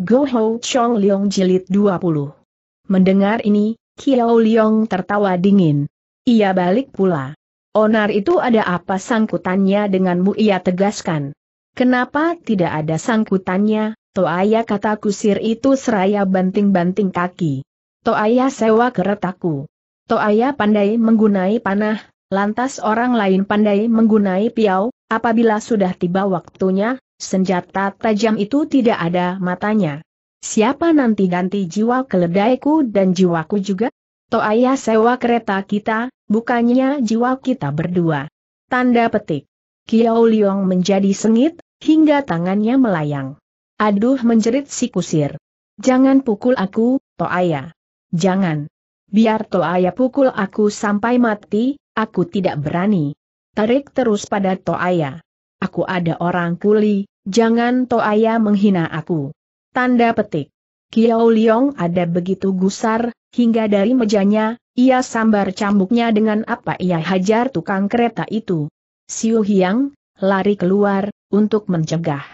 Go Ho Chong Leong Jilid 20. Mendengar ini, Kiao Leong tertawa dingin. Ia balik pula. Onar itu ada apa sangkutannya denganmu ia tegaskan. Kenapa tidak ada sangkutannya, Toaya kata kusir itu seraya banting-banting kaki. Toaya sewa keretaku. Toaya pandai menggunai panah, lantas orang lain pandai menggunai piau, apabila sudah tiba waktunya, Senjata tajam itu tidak ada matanya. Siapa nanti ganti jiwa keledaiku dan jiwaku juga? Toaya sewa kereta kita, bukannya jiwa kita berdua. Tanda petik. Kiau Liong menjadi sengit, hingga tangannya melayang. Aduh menjerit si kusir. Jangan pukul aku, Toaya. Jangan. Biar Toaya pukul aku sampai mati, aku tidak berani. Tarik terus pada Toaya. Aku ada orang kuli, Jangan Toaya menghina aku. Tanda petik. Kiao Liong ada begitu gusar, hingga dari mejanya, ia sambar cambuknya dengan apa ia hajar tukang kereta itu. Siu Hiang, lari keluar, untuk mencegah.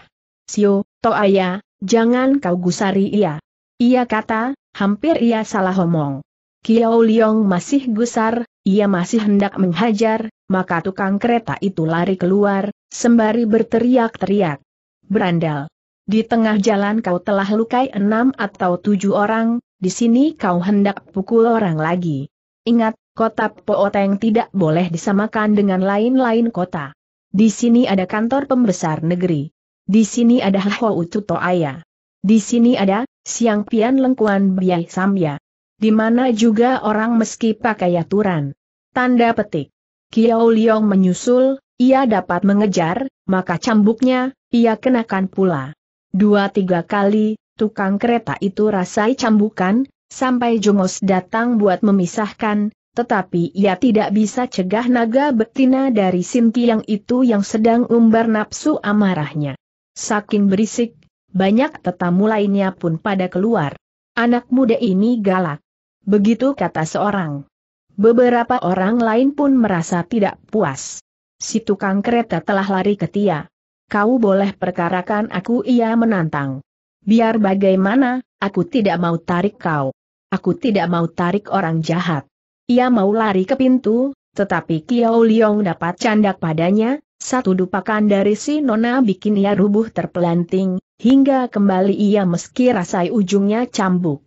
Siu, Toaya, jangan kau gusari ia. Ia kata, hampir ia salah omong. Kiao Liong masih gusar, ia masih hendak menghajar, maka tukang kereta itu lari keluar, sembari berteriak-teriak berandal. Di tengah jalan kau telah lukai enam atau tujuh orang, di sini kau hendak pukul orang lagi. Ingat, kota Pooteng tidak boleh disamakan dengan lain-lain kota. Di sini ada kantor pembesar negeri. Di sini ada Hho Ututo Aya. Di sini ada, Siang Pian Lengkuan Biai Samya. Di mana juga orang meski pakai aturan. Tanda petik. Kiao Liong menyusul, ia dapat mengejar, maka cambuknya, ia kenakan pula. Dua tiga kali, tukang kereta itu rasai cambukan, sampai Jongos datang buat memisahkan, tetapi ia tidak bisa cegah naga betina dari yang itu yang sedang umbar nafsu amarahnya. Saking berisik, banyak tetamu lainnya pun pada keluar. Anak muda ini galak. Begitu kata seorang. Beberapa orang lain pun merasa tidak puas. Si tukang kereta telah lari ke Tia. Kau boleh perkarakan aku ia menantang. Biar bagaimana, aku tidak mau tarik kau. Aku tidak mau tarik orang jahat. Ia mau lari ke pintu, tetapi Kiao Liong dapat candak padanya, satu dupakan dari si Nona bikin ia rubuh terpelanting, hingga kembali ia meski rasai ujungnya cambuk.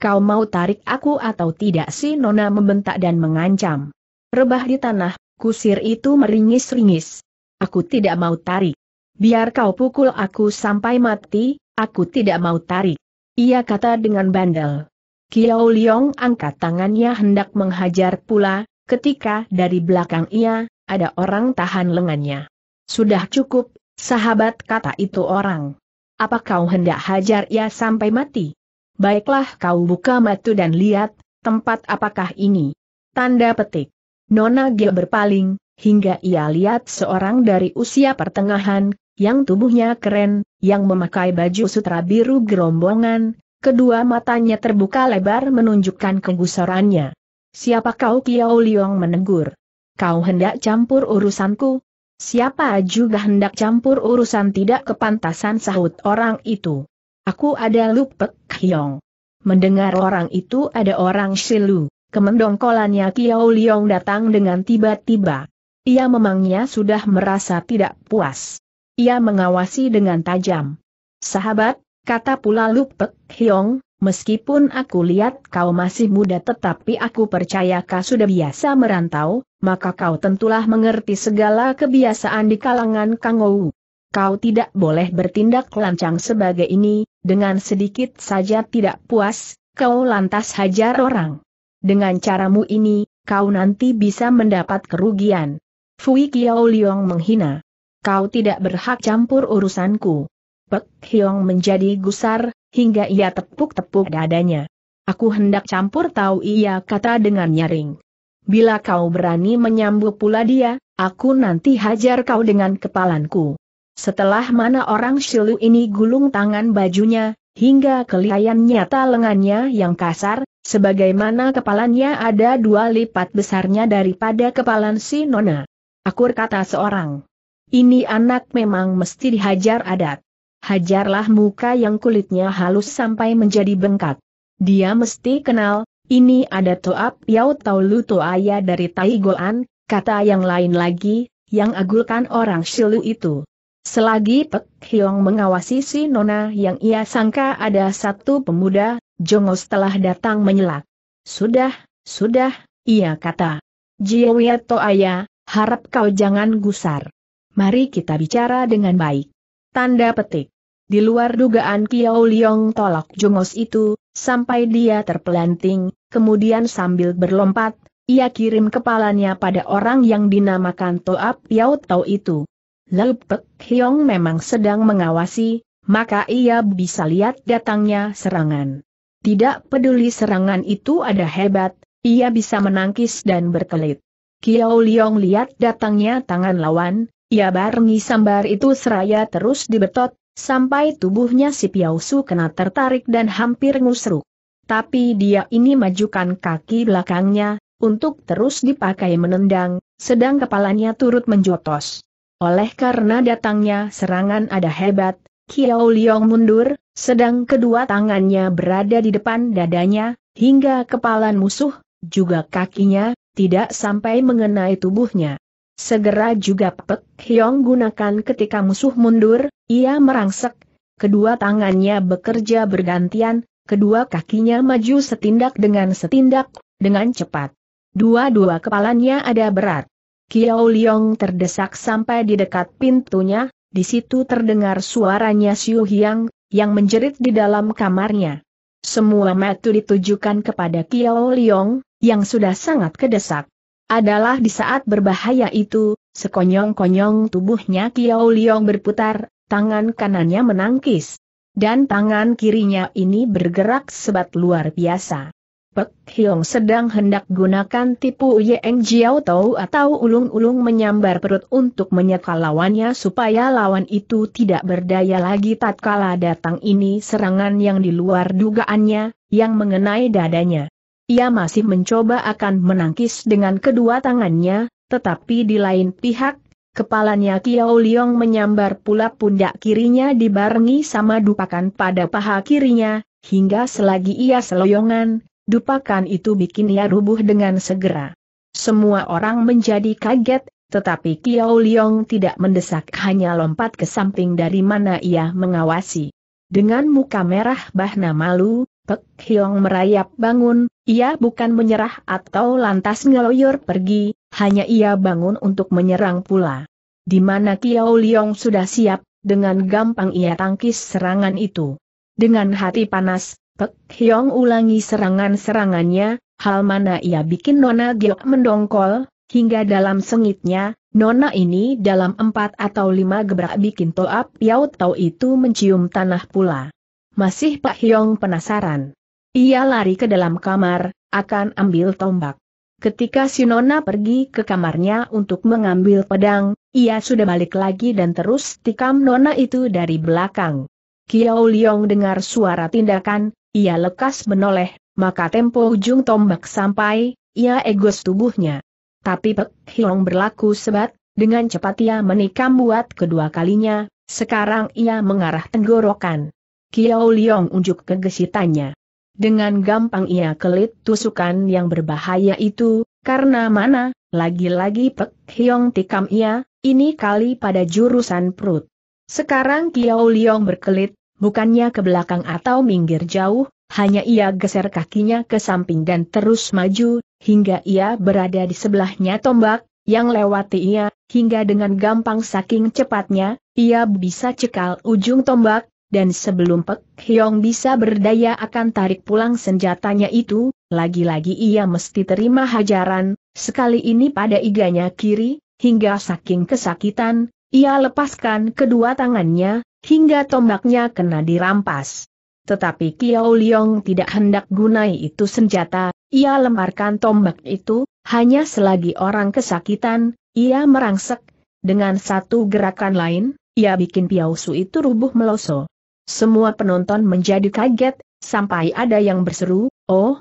Kau mau tarik aku atau tidak si Nona membentak dan mengancam. Rebah di tanah, Kusir itu meringis-ringis. Aku tidak mau tarik. Biar kau pukul aku sampai mati, aku tidak mau tarik. Ia kata dengan bandel. Kiao Liong angkat tangannya hendak menghajar pula, ketika dari belakang ia, ada orang tahan lengannya. Sudah cukup, sahabat kata itu orang. Apa kau hendak hajar ia sampai mati? Baiklah kau buka mata dan lihat, tempat apakah ini? Tanda petik. Nona Gil berpaling, hingga ia lihat seorang dari usia pertengahan, yang tubuhnya keren, yang memakai baju sutra biru gerombongan, kedua matanya terbuka lebar menunjukkan kegusarannya. Siapa kau Kiao Liong menegur? Kau hendak campur urusanku? Siapa juga hendak campur urusan tidak kepantasan sahut orang itu? Aku ada Lupek Hyong. Mendengar orang itu ada orang Silu. Kemendongkolannya Kiao Liong datang dengan tiba-tiba. Ia memangnya sudah merasa tidak puas. Ia mengawasi dengan tajam. Sahabat, kata pula Lupek Hiong, meskipun aku lihat kau masih muda tetapi aku percaya kau sudah biasa merantau, maka kau tentulah mengerti segala kebiasaan di kalangan Kangou. Kau tidak boleh bertindak lancang sebagai ini, dengan sedikit saja tidak puas, kau lantas hajar orang. Dengan caramu ini, kau nanti bisa mendapat kerugian. Fui Kiao Liong menghina. Kau tidak berhak campur urusanku. Pek Hiong menjadi gusar, hingga ia tepuk-tepuk dadanya. Aku hendak campur tahu ia kata dengan nyaring. Bila kau berani menyambut pula dia, aku nanti hajar kau dengan kepalanku. Setelah mana orang silu ini gulung tangan bajunya, hingga kelihayan nyata lengannya yang kasar, Sebagaimana kepalanya ada dua lipat besarnya daripada kepalan si Nona. Akur kata seorang. Ini anak memang mesti dihajar adat. Hajarlah muka yang kulitnya halus sampai menjadi bengkak. Dia mesti kenal, ini ada Toap Yau taulu toaya dari Taigoan, kata yang lain lagi, yang agulkan orang silu itu. Selagi Pek Hiong mengawasi si Nona yang ia sangka ada satu pemuda, Jongos telah datang menyelak. Sudah, sudah, ia kata. Jiwieto ayah, harap kau jangan gusar. Mari kita bicara dengan baik. Tanda petik. Di luar dugaan Kiao Liong tolak jongos itu, sampai dia terpelanting, kemudian sambil berlompat, ia kirim kepalanya pada orang yang dinamakan Toap Piao Tau itu. Lalu Pek Hyong memang sedang mengawasi, maka ia bisa lihat datangnya serangan. Tidak peduli serangan itu ada hebat, ia bisa menangkis dan berkelit. Kiao Liong lihat datangnya tangan lawan, ia barengi sambar itu seraya terus dibetot, sampai tubuhnya si Piao Su kena tertarik dan hampir ngusruk. Tapi dia ini majukan kaki belakangnya, untuk terus dipakai menendang, sedang kepalanya turut menjotos. Oleh karena datangnya serangan ada hebat, Kiao Liong mundur, sedang kedua tangannya berada di depan dadanya, hingga kepala musuh, juga kakinya, tidak sampai mengenai tubuhnya. Segera juga Pek Hyong gunakan ketika musuh mundur, ia merangsek, kedua tangannya bekerja bergantian, kedua kakinya maju setindak dengan setindak, dengan cepat. Dua-dua kepalanya ada berat. Kiao Liong terdesak sampai di dekat pintunya, di situ terdengar suaranya Xiu Hyang, yang menjerit di dalam kamarnya. Semua mata ditujukan kepada Kiao Liong, yang sudah sangat kedesak. Adalah di saat berbahaya itu, sekonyong-konyong tubuhnya Kiao Liong berputar, tangan kanannya menangkis. Dan tangan kirinya ini bergerak sebat luar biasa. Pek Hiong sedang hendak gunakan tipu Yeng Jiao Tau atau ulung-ulung menyambar perut untuk menyeka lawannya supaya lawan itu tidak berdaya lagi tatkala datang ini serangan yang di luar dugaannya, yang mengenai dadanya. Ia masih mencoba akan menangkis dengan kedua tangannya, tetapi di lain pihak, kepalanya Kiao Liong menyambar pula pundak kirinya dibarengi sama dupakan pada paha kirinya, hingga selagi ia seloyongan, Dupakan itu bikin ia rubuh dengan segera. Semua orang menjadi kaget, tetapi Kiao Liong tidak mendesak hanya lompat ke samping dari mana ia mengawasi. Dengan muka merah bahna malu, Pek Hiong merayap bangun, ia bukan menyerah atau lantas ngeloyor pergi, hanya ia bangun untuk menyerang pula. Di mana Kiao Liong sudah siap, dengan gampang ia tangkis serangan itu. Dengan hati panas, Pek Hyong ulangi serangan-serangannya, hal mana ia bikin Nona Giok mendongkol, hingga dalam sengitnya, Nona ini dalam empat atau lima gebrak bikin toap Piau Tau itu mencium tanah pula. Masih Pak Hyong penasaran. Ia lari ke dalam kamar, akan ambil tombak. Ketika si Nona pergi ke kamarnya untuk mengambil pedang, ia sudah balik lagi dan terus tikam Nona itu dari belakang. Kiao Liong dengar suara tindakan, ia lekas menoleh, maka tempo ujung tombak sampai, ia egos tubuhnya. Tapi Pek Hiong berlaku sebat, dengan cepat ia menikam buat kedua kalinya, sekarang ia mengarah tenggorokan. Kiao Liong unjuk kegesitannya. Dengan gampang ia kelit tusukan yang berbahaya itu, karena mana, lagi-lagi Pek Hiong tikam ia, ini kali pada jurusan perut. Sekarang Kiao Liong berkelit, bukannya ke belakang atau minggir jauh, hanya ia geser kakinya ke samping dan terus maju, hingga ia berada di sebelahnya tombak, yang lewati ia, hingga dengan gampang saking cepatnya, ia bisa cekal ujung tombak, dan sebelum Pek Hyong bisa berdaya akan tarik pulang senjatanya itu, lagi-lagi ia mesti terima hajaran, sekali ini pada iganya kiri, hingga saking kesakitan, ia lepaskan kedua tangannya, hingga tombaknya kena dirampas. Tetapi Kiao Liong tidak hendak gunai itu senjata, ia lemparkan tombak itu, hanya selagi orang kesakitan, ia merangsek, dengan satu gerakan lain, ia bikin Piao Su itu rubuh meloso. Semua penonton menjadi kaget, sampai ada yang berseru, oh,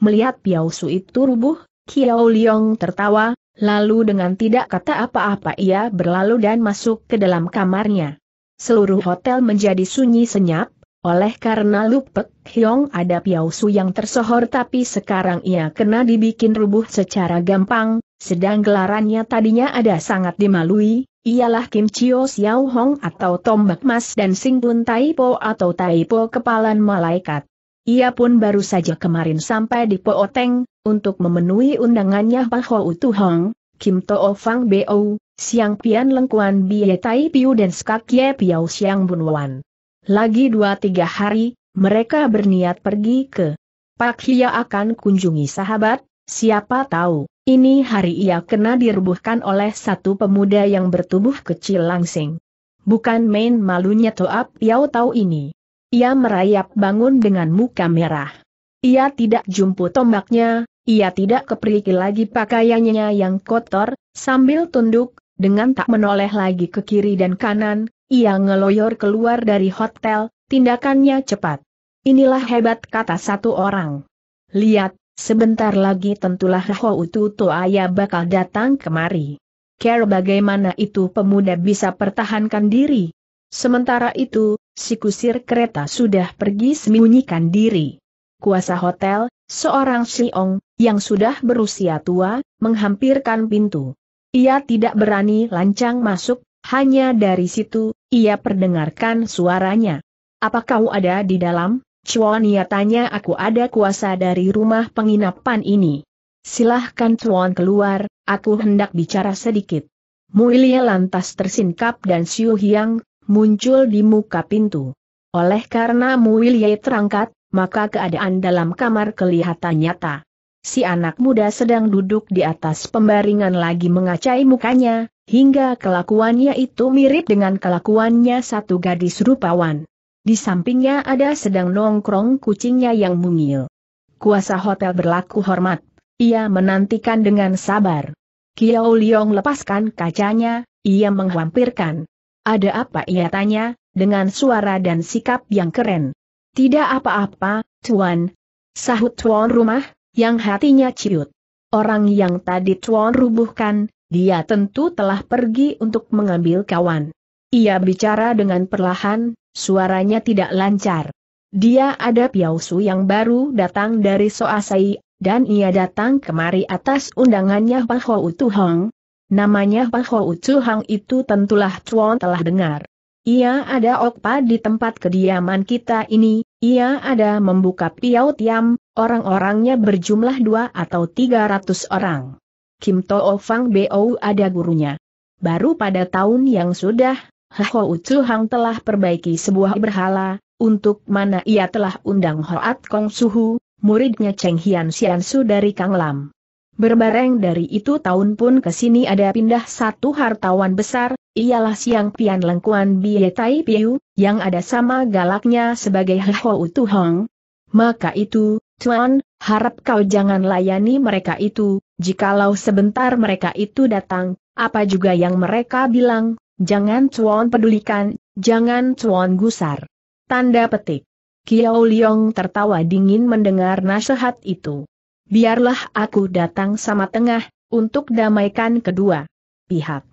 melihat Piao Su itu rubuh, Kiao Liong tertawa, lalu dengan tidak kata apa-apa ia berlalu dan masuk ke dalam kamarnya. Seluruh hotel menjadi sunyi senyap, oleh karena Lupek Hyong ada Piausu yang tersohor tapi sekarang ia kena dibikin rubuh secara gampang, sedang gelarannya tadinya ada sangat dimalui, ialah Kim Chio Xiao Hong atau Tombak Mas dan Sing Tai Taipo atau Taipo Kepalan Malaikat. Ia pun baru saja kemarin sampai di Po Teng untuk memenuhi undangannya Pak Ho Hong, Kim O Fang Bo, Siang Pian Lengkuan Bie Tai Piu dan Skak Ye Piao Siang Bun Wan. Lagi dua-tiga hari, mereka berniat pergi ke Pak Hia akan kunjungi sahabat, siapa tahu, ini hari ia kena dirubuhkan oleh satu pemuda yang bertubuh kecil langsing. Bukan main malunya Toap Yao tahu ini. Ia merayap bangun dengan muka merah. Ia tidak jumpu tombaknya, ia tidak keperiki lagi pakaiannya yang kotor, sambil tunduk, dengan tak menoleh lagi ke kiri dan kanan, ia ngeloyor keluar dari hotel, tindakannya cepat. Inilah hebat kata satu orang. Lihat, sebentar lagi tentulah Hou Tutoaya bakal datang kemari. Care bagaimana itu pemuda bisa pertahankan diri. Sementara itu, si kusir kereta sudah pergi sembunyikan diri. Kuasa hotel, seorang Siong, yang sudah berusia tua, menghampirkan pintu. Ia tidak berani lancang masuk, hanya dari situ, ia perdengarkan suaranya. Apa kau ada di dalam? Chuan ia tanya aku ada kuasa dari rumah penginapan ini. Silahkan Chuan keluar, aku hendak bicara sedikit. Muilia lantas tersingkap dan Siu Hyang muncul di muka pintu. Oleh karena Muilia terangkat, maka keadaan dalam kamar kelihatan nyata. Si anak muda sedang duduk di atas pembaringan lagi mengacai mukanya, hingga kelakuannya itu mirip dengan kelakuannya satu gadis rupawan. Di sampingnya ada sedang nongkrong kucingnya yang mungil. Kuasa hotel berlaku hormat, ia menantikan dengan sabar. Kiao Liong lepaskan kacanya, ia menghampirkan. Ada apa ia tanya, dengan suara dan sikap yang keren. Tidak apa-apa, Tuan. Sahut Tuan rumah, yang hatinya ciut. Orang yang tadi Tuan rubuhkan, dia tentu telah pergi untuk mengambil kawan. Ia bicara dengan perlahan, suaranya tidak lancar. Dia ada Piausu yang baru datang dari Soasai, dan ia datang kemari atas undangannya Pak Ho Hong. Namanya Pak Ho Utuhong itu tentulah Chuan telah dengar. Ia ada Okpa di tempat kediaman kita ini, ia ada membuka Piau Tiam, orang-orangnya berjumlah dua atau tiga ratus orang. Kim To'o Fang Bo ada gurunya. Baru pada tahun yang sudah, Ho Ucu Hang telah perbaiki sebuah berhala, untuk mana ia telah undang Hoat Kong Suhu, muridnya Cheng Hian Sian Su dari Kang Lam. Berbareng dari itu tahun pun ke sini ada pindah satu hartawan besar, ialah Siang Pian Lengkuan Bie Tai Piu, yang ada sama galaknya sebagai Ho Ucu Hang. Maka itu, Tuan, harap kau jangan layani mereka itu, Jikalau sebentar mereka itu datang, apa juga yang mereka bilang, jangan cuan pedulikan, jangan cuan gusar. Tanda petik. Kiao Liong tertawa dingin mendengar nasihat itu. Biarlah aku datang sama tengah, untuk damaikan kedua pihak.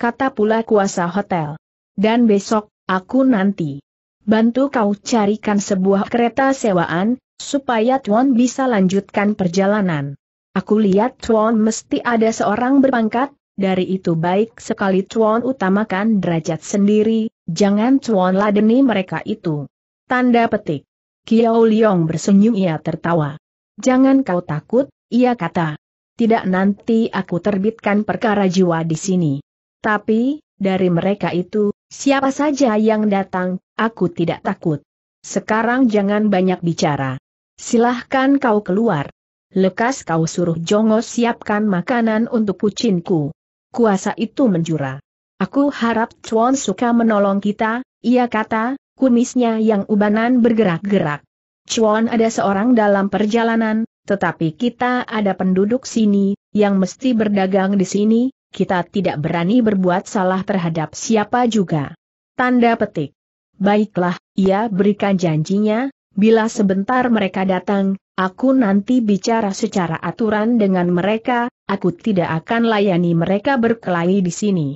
Kata pula kuasa hotel. Dan besok, aku nanti bantu kau carikan sebuah kereta sewaan, supaya Tuan bisa lanjutkan perjalanan. Aku lihat Chuan mesti ada seorang berpangkat, dari itu baik sekali Chuan utamakan derajat sendiri, jangan Chuan ladeni mereka itu. Tanda petik. Kiao Liong bersenyum ia tertawa. Jangan kau takut, ia kata. Tidak nanti aku terbitkan perkara jiwa di sini. Tapi, dari mereka itu, siapa saja yang datang, aku tidak takut. Sekarang jangan banyak bicara. Silahkan kau keluar lekas kau suruh Jongo siapkan makanan untuk pucinku. Kuasa itu menjura. Aku harap Chuan suka menolong kita, ia kata, kumisnya yang ubanan bergerak-gerak. Chuan ada seorang dalam perjalanan, tetapi kita ada penduduk sini, yang mesti berdagang di sini, kita tidak berani berbuat salah terhadap siapa juga. Tanda petik. Baiklah, ia berikan janjinya, bila sebentar mereka datang, Aku nanti bicara secara aturan dengan mereka, aku tidak akan layani mereka berkelahi di sini.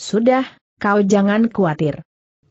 Sudah, kau jangan khawatir.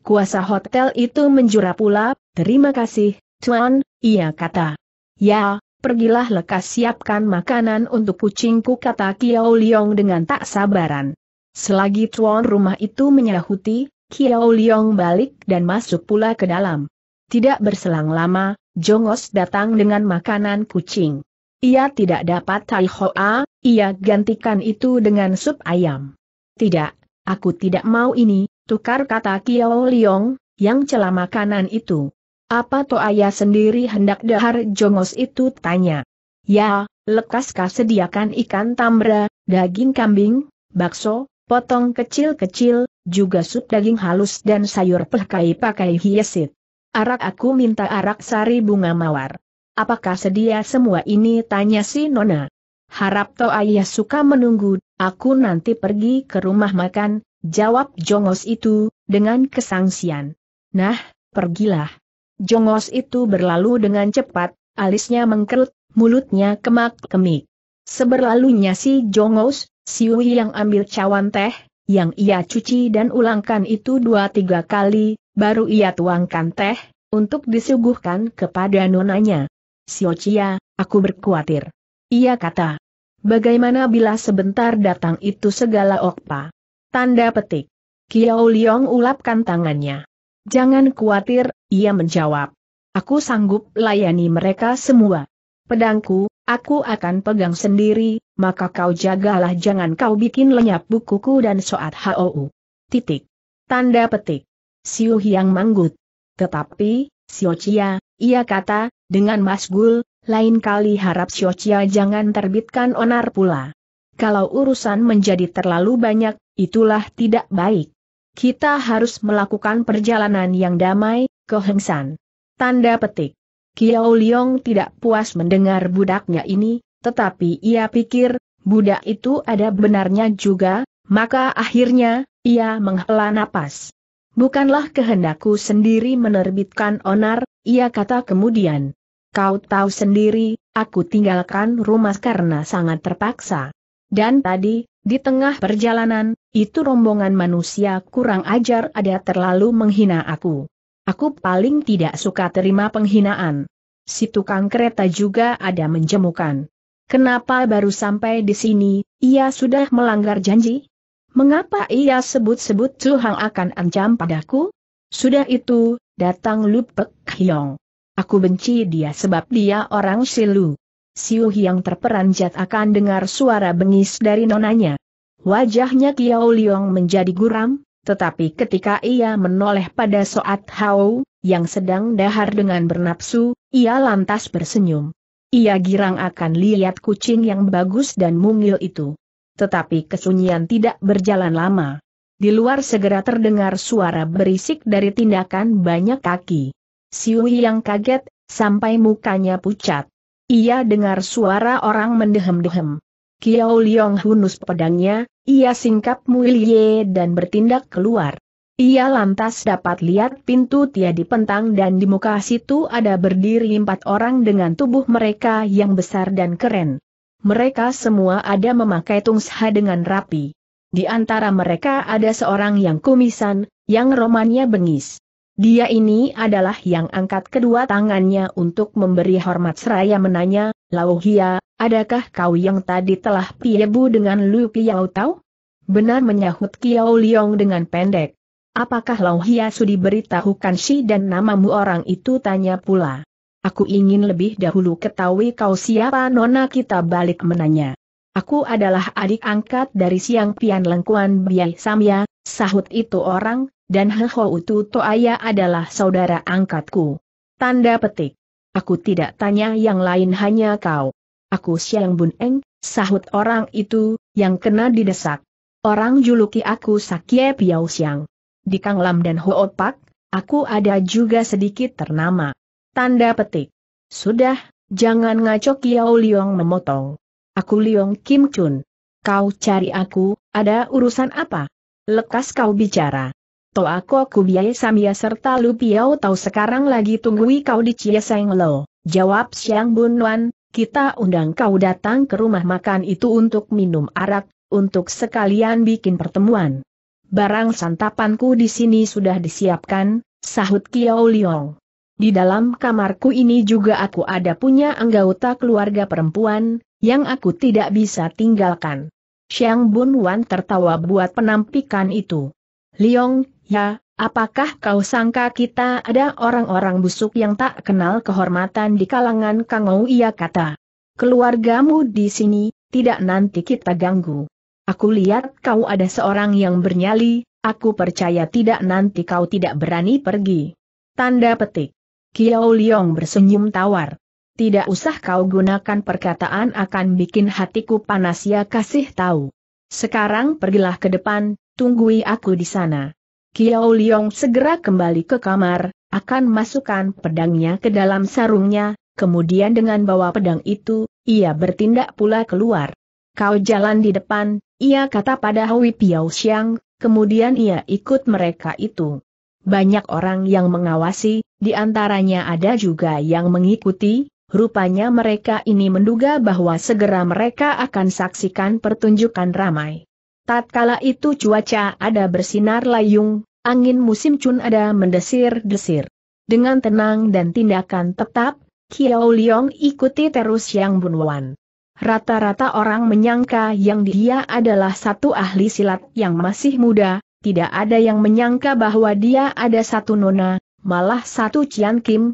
Kuasa hotel itu menjura pula, terima kasih, Tuan, ia kata. Ya, pergilah lekas siapkan makanan untuk kucingku kata Kiao Liong dengan tak sabaran. Selagi tuan rumah itu menyahuti, Kiao Liong balik dan masuk pula ke dalam. Tidak berselang lama, Jongos datang dengan makanan kucing. Ia tidak dapat tai hoa, ia gantikan itu dengan sup ayam. Tidak, aku tidak mau ini, tukar kata Kiao Liong, yang celah makanan itu. Apa to ayah sendiri hendak dahar jongos itu tanya. Ya, lekaskah sediakan ikan tambra, daging kambing, bakso, potong kecil-kecil, juga sup daging halus dan sayur pehkai pakai hiasit. Arak aku minta arak sari bunga mawar. Apakah sedia semua ini tanya si Nona. Harap toh ayah suka menunggu, aku nanti pergi ke rumah makan, jawab jongos itu, dengan kesangsian. Nah, pergilah. Jongos itu berlalu dengan cepat, alisnya mengkerut, mulutnya kemak-kemik. Seberlalunya si jongos, siwi yang ambil cawan teh, yang ia cuci dan ulangkan itu dua tiga kali, Baru ia tuangkan teh, untuk disuguhkan kepada nonanya. Siocia, aku berkuatir. Ia kata. Bagaimana bila sebentar datang itu segala okpa? Tanda petik. Kiao Liong ulapkan tangannya. Jangan khawatir, ia menjawab. Aku sanggup layani mereka semua. Pedangku, aku akan pegang sendiri, maka kau jagalah jangan kau bikin lenyap bukuku dan soat hou. Titik. Tanda petik. Xiu Hiang manggut. Tetapi, Xiu Chia, ia kata, dengan masgul, lain kali harap Xiu Chia jangan terbitkan onar pula. Kalau urusan menjadi terlalu banyak, itulah tidak baik. Kita harus melakukan perjalanan yang damai, kehengsan. Tanda petik. Kiao Liong tidak puas mendengar budaknya ini, tetapi ia pikir, budak itu ada benarnya juga, maka akhirnya, ia menghela napas. Bukanlah kehendakku sendiri menerbitkan onar, ia kata kemudian. Kau tahu sendiri, aku tinggalkan rumah karena sangat terpaksa. Dan tadi, di tengah perjalanan, itu rombongan manusia kurang ajar ada terlalu menghina aku. Aku paling tidak suka terima penghinaan. Si tukang kereta juga ada menjemukan. Kenapa baru sampai di sini, ia sudah melanggar janji? Mengapa ia sebut-sebut Chu Hang akan ancam padaku? Sudah itu, datang Lu Pek Hyong. Aku benci dia sebab dia orang silu. Siu yang terperanjat akan dengar suara bengis dari nonanya. Wajahnya Kiao Liong menjadi guram, tetapi ketika ia menoleh pada Soat Hao, yang sedang dahar dengan bernapsu, ia lantas bersenyum. Ia girang akan lihat kucing yang bagus dan mungil itu tetapi kesunyian tidak berjalan lama. Di luar segera terdengar suara berisik dari tindakan banyak kaki. Siui yang kaget, sampai mukanya pucat. Ia dengar suara orang mendehem-dehem. Kiao Liong hunus pedangnya, ia singkap Muilie dan bertindak keluar. Ia lantas dapat lihat pintu tiada dipentang dan di muka situ ada berdiri empat orang dengan tubuh mereka yang besar dan keren. Mereka semua ada memakai tungsha dengan rapi. Di antara mereka ada seorang yang kumisan, yang romannya bengis. Dia ini adalah yang angkat kedua tangannya untuk memberi hormat seraya menanya, Lauhia, adakah kau yang tadi telah piebu dengan Lu Kiao Tau? Benar menyahut Kiao Liong dengan pendek. Apakah Lauhia sudi beritahukan si dan namamu orang itu tanya pula. Aku ingin lebih dahulu ketahui kau siapa Nona kita balik menanya. Aku adalah adik angkat dari Siang Pian Lengkuan Biai Samya, sahut itu orang, dan utu Toaya adalah saudara angkatku. Tanda petik. Aku tidak tanya yang lain hanya kau. Aku Siang Bun Eng, sahut orang itu, yang kena didesak. Orang juluki aku Sakye piau Siang. Di Kanglam dan Hoopak, aku ada juga sedikit ternama. Tanda petik. Sudah, jangan ngaco Kiao Liong memotong. Aku Liong Kim Chun. Kau cari aku, ada urusan apa? Lekas kau bicara. aku biaya Samia serta Lu Piao tahu sekarang lagi tunggui kau di Chieseng Lo. Jawab Siang Wan, kita undang kau datang ke rumah makan itu untuk minum arak, untuk sekalian bikin pertemuan. Barang santapanku di sini sudah disiapkan, sahut Kiao Liong. Di dalam kamarku ini juga aku ada punya anggota keluarga perempuan, yang aku tidak bisa tinggalkan. Xiang Bun Wan tertawa buat penampikan itu. Liong, ya, apakah kau sangka kita ada orang-orang busuk yang tak kenal kehormatan di kalangan Kangou ia kata. Keluargamu di sini, tidak nanti kita ganggu. Aku lihat kau ada seorang yang bernyali, aku percaya tidak nanti kau tidak berani pergi. Tanda petik. Kiao Liong bersenyum tawar. Tidak usah kau gunakan perkataan akan bikin hatiku panas ya kasih tahu. Sekarang pergilah ke depan, tunggui aku di sana. Kiao Liong segera kembali ke kamar, akan masukkan pedangnya ke dalam sarungnya, kemudian dengan bawa pedang itu, ia bertindak pula keluar. Kau jalan di depan, ia kata pada Hui Piao Xiang, kemudian ia ikut mereka itu banyak orang yang mengawasi, di antaranya ada juga yang mengikuti, rupanya mereka ini menduga bahwa segera mereka akan saksikan pertunjukan ramai. Tatkala itu cuaca ada bersinar layung, angin musim cun ada mendesir-desir. Dengan tenang dan tindakan tetap, Kiao Liong ikuti terus Yang Bunwan. Rata-rata orang menyangka yang dia adalah satu ahli silat yang masih muda, tidak ada yang menyangka bahwa dia ada satu nona, malah satu Cian Kim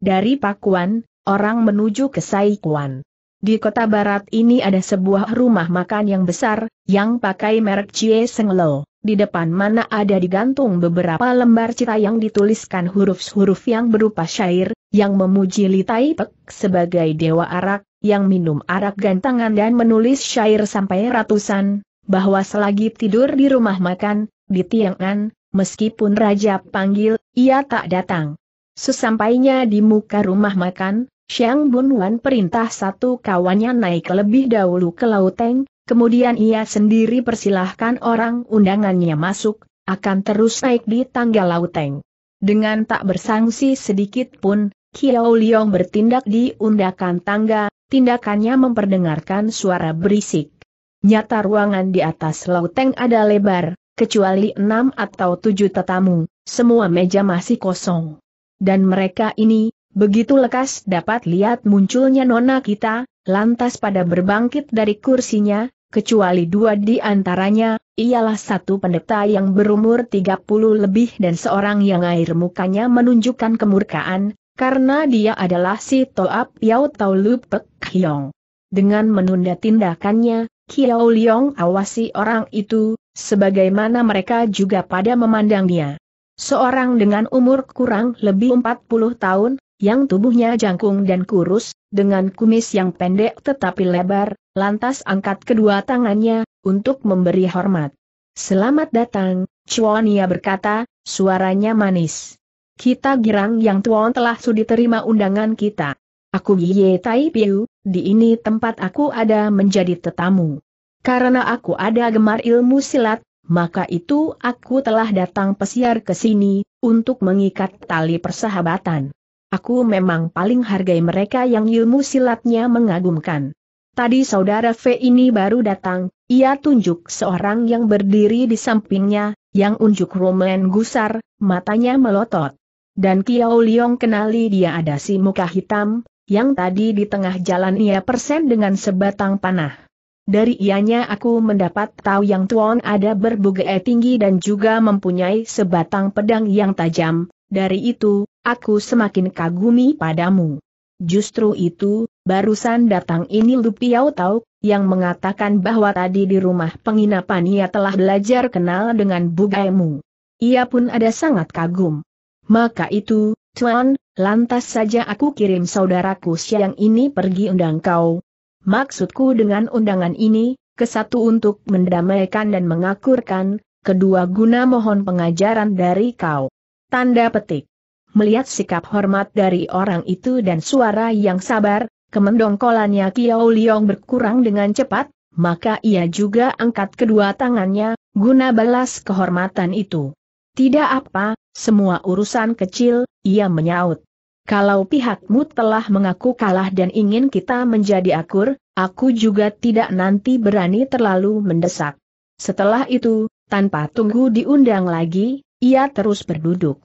Dari Pakuan, orang menuju ke Saikuan. Di kota barat ini ada sebuah rumah makan yang besar, yang pakai merek Chie Seng Lo, di depan mana ada digantung beberapa lembar cita yang dituliskan huruf-huruf yang berupa syair, yang memuji Li Tai Pek sebagai dewa arak, yang minum arak gantangan dan menulis syair sampai ratusan, bahwa selagi tidur di rumah makan, di Tiang'an, meskipun Raja panggil, ia tak datang. Sesampainya di muka rumah makan, Xiang Bunwan perintah satu kawannya naik lebih dahulu ke Lauteng, kemudian ia sendiri persilahkan orang undangannya masuk, akan terus naik di tangga Lauteng. Dengan tak bersangsi sedikit pun, Kiao Liong bertindak di undakan tangga, tindakannya memperdengarkan suara berisik. Nyata ruangan di atas lauteng ada lebar, kecuali enam atau tujuh tetamu, semua meja masih kosong. Dan mereka ini, begitu lekas dapat lihat munculnya nona kita, lantas pada berbangkit dari kursinya, kecuali dua di antaranya, ialah satu pendeta yang berumur 30 lebih dan seorang yang air mukanya menunjukkan kemurkaan, karena dia adalah si Toap Yau Tau Lupek Hiong. Dengan menunda tindakannya, Kiao Liong awasi orang itu, sebagaimana mereka juga pada memandangnya. Seorang dengan umur kurang lebih 40 tahun, yang tubuhnya jangkung dan kurus, dengan kumis yang pendek tetapi lebar, lantas angkat kedua tangannya, untuk memberi hormat. Selamat datang, Chuania berkata, suaranya manis. Kita girang yang tuan telah sudi terima undangan kita. Aku Yie Tai Piu, di ini tempat aku ada menjadi tetamu. Karena aku ada gemar ilmu silat, maka itu aku telah datang pesiar ke sini, untuk mengikat tali persahabatan. Aku memang paling hargai mereka yang ilmu silatnya mengagumkan. Tadi saudara V ini baru datang, ia tunjuk seorang yang berdiri di sampingnya, yang unjuk Roman gusar, matanya melotot. Dan Kiau Liong kenali dia ada si muka hitam, yang tadi di tengah jalan ia persen dengan sebatang panah. Dari ianya aku mendapat tahu yang tuan ada berbugae tinggi dan juga mempunyai sebatang pedang yang tajam, dari itu, aku semakin kagumi padamu. Justru itu, barusan datang ini Lupiau Tau, yang mengatakan bahwa tadi di rumah penginapan ia telah belajar kenal dengan bugaimu. Ia pun ada sangat kagum. Maka itu, Tuan, lantas saja aku kirim saudaraku siang ini pergi undang kau. Maksudku dengan undangan ini, kesatu untuk mendamaikan dan mengakurkan, kedua guna mohon pengajaran dari kau. Tanda petik. Melihat sikap hormat dari orang itu dan suara yang sabar, kemendongkolannya Kiau Liong berkurang dengan cepat, maka ia juga angkat kedua tangannya, guna balas kehormatan itu. Tidak apa, semua urusan kecil, ia menyaut. Kalau pihakmu telah mengaku kalah dan ingin kita menjadi akur, aku juga tidak nanti berani terlalu mendesak. Setelah itu, tanpa tunggu diundang lagi, ia terus berduduk.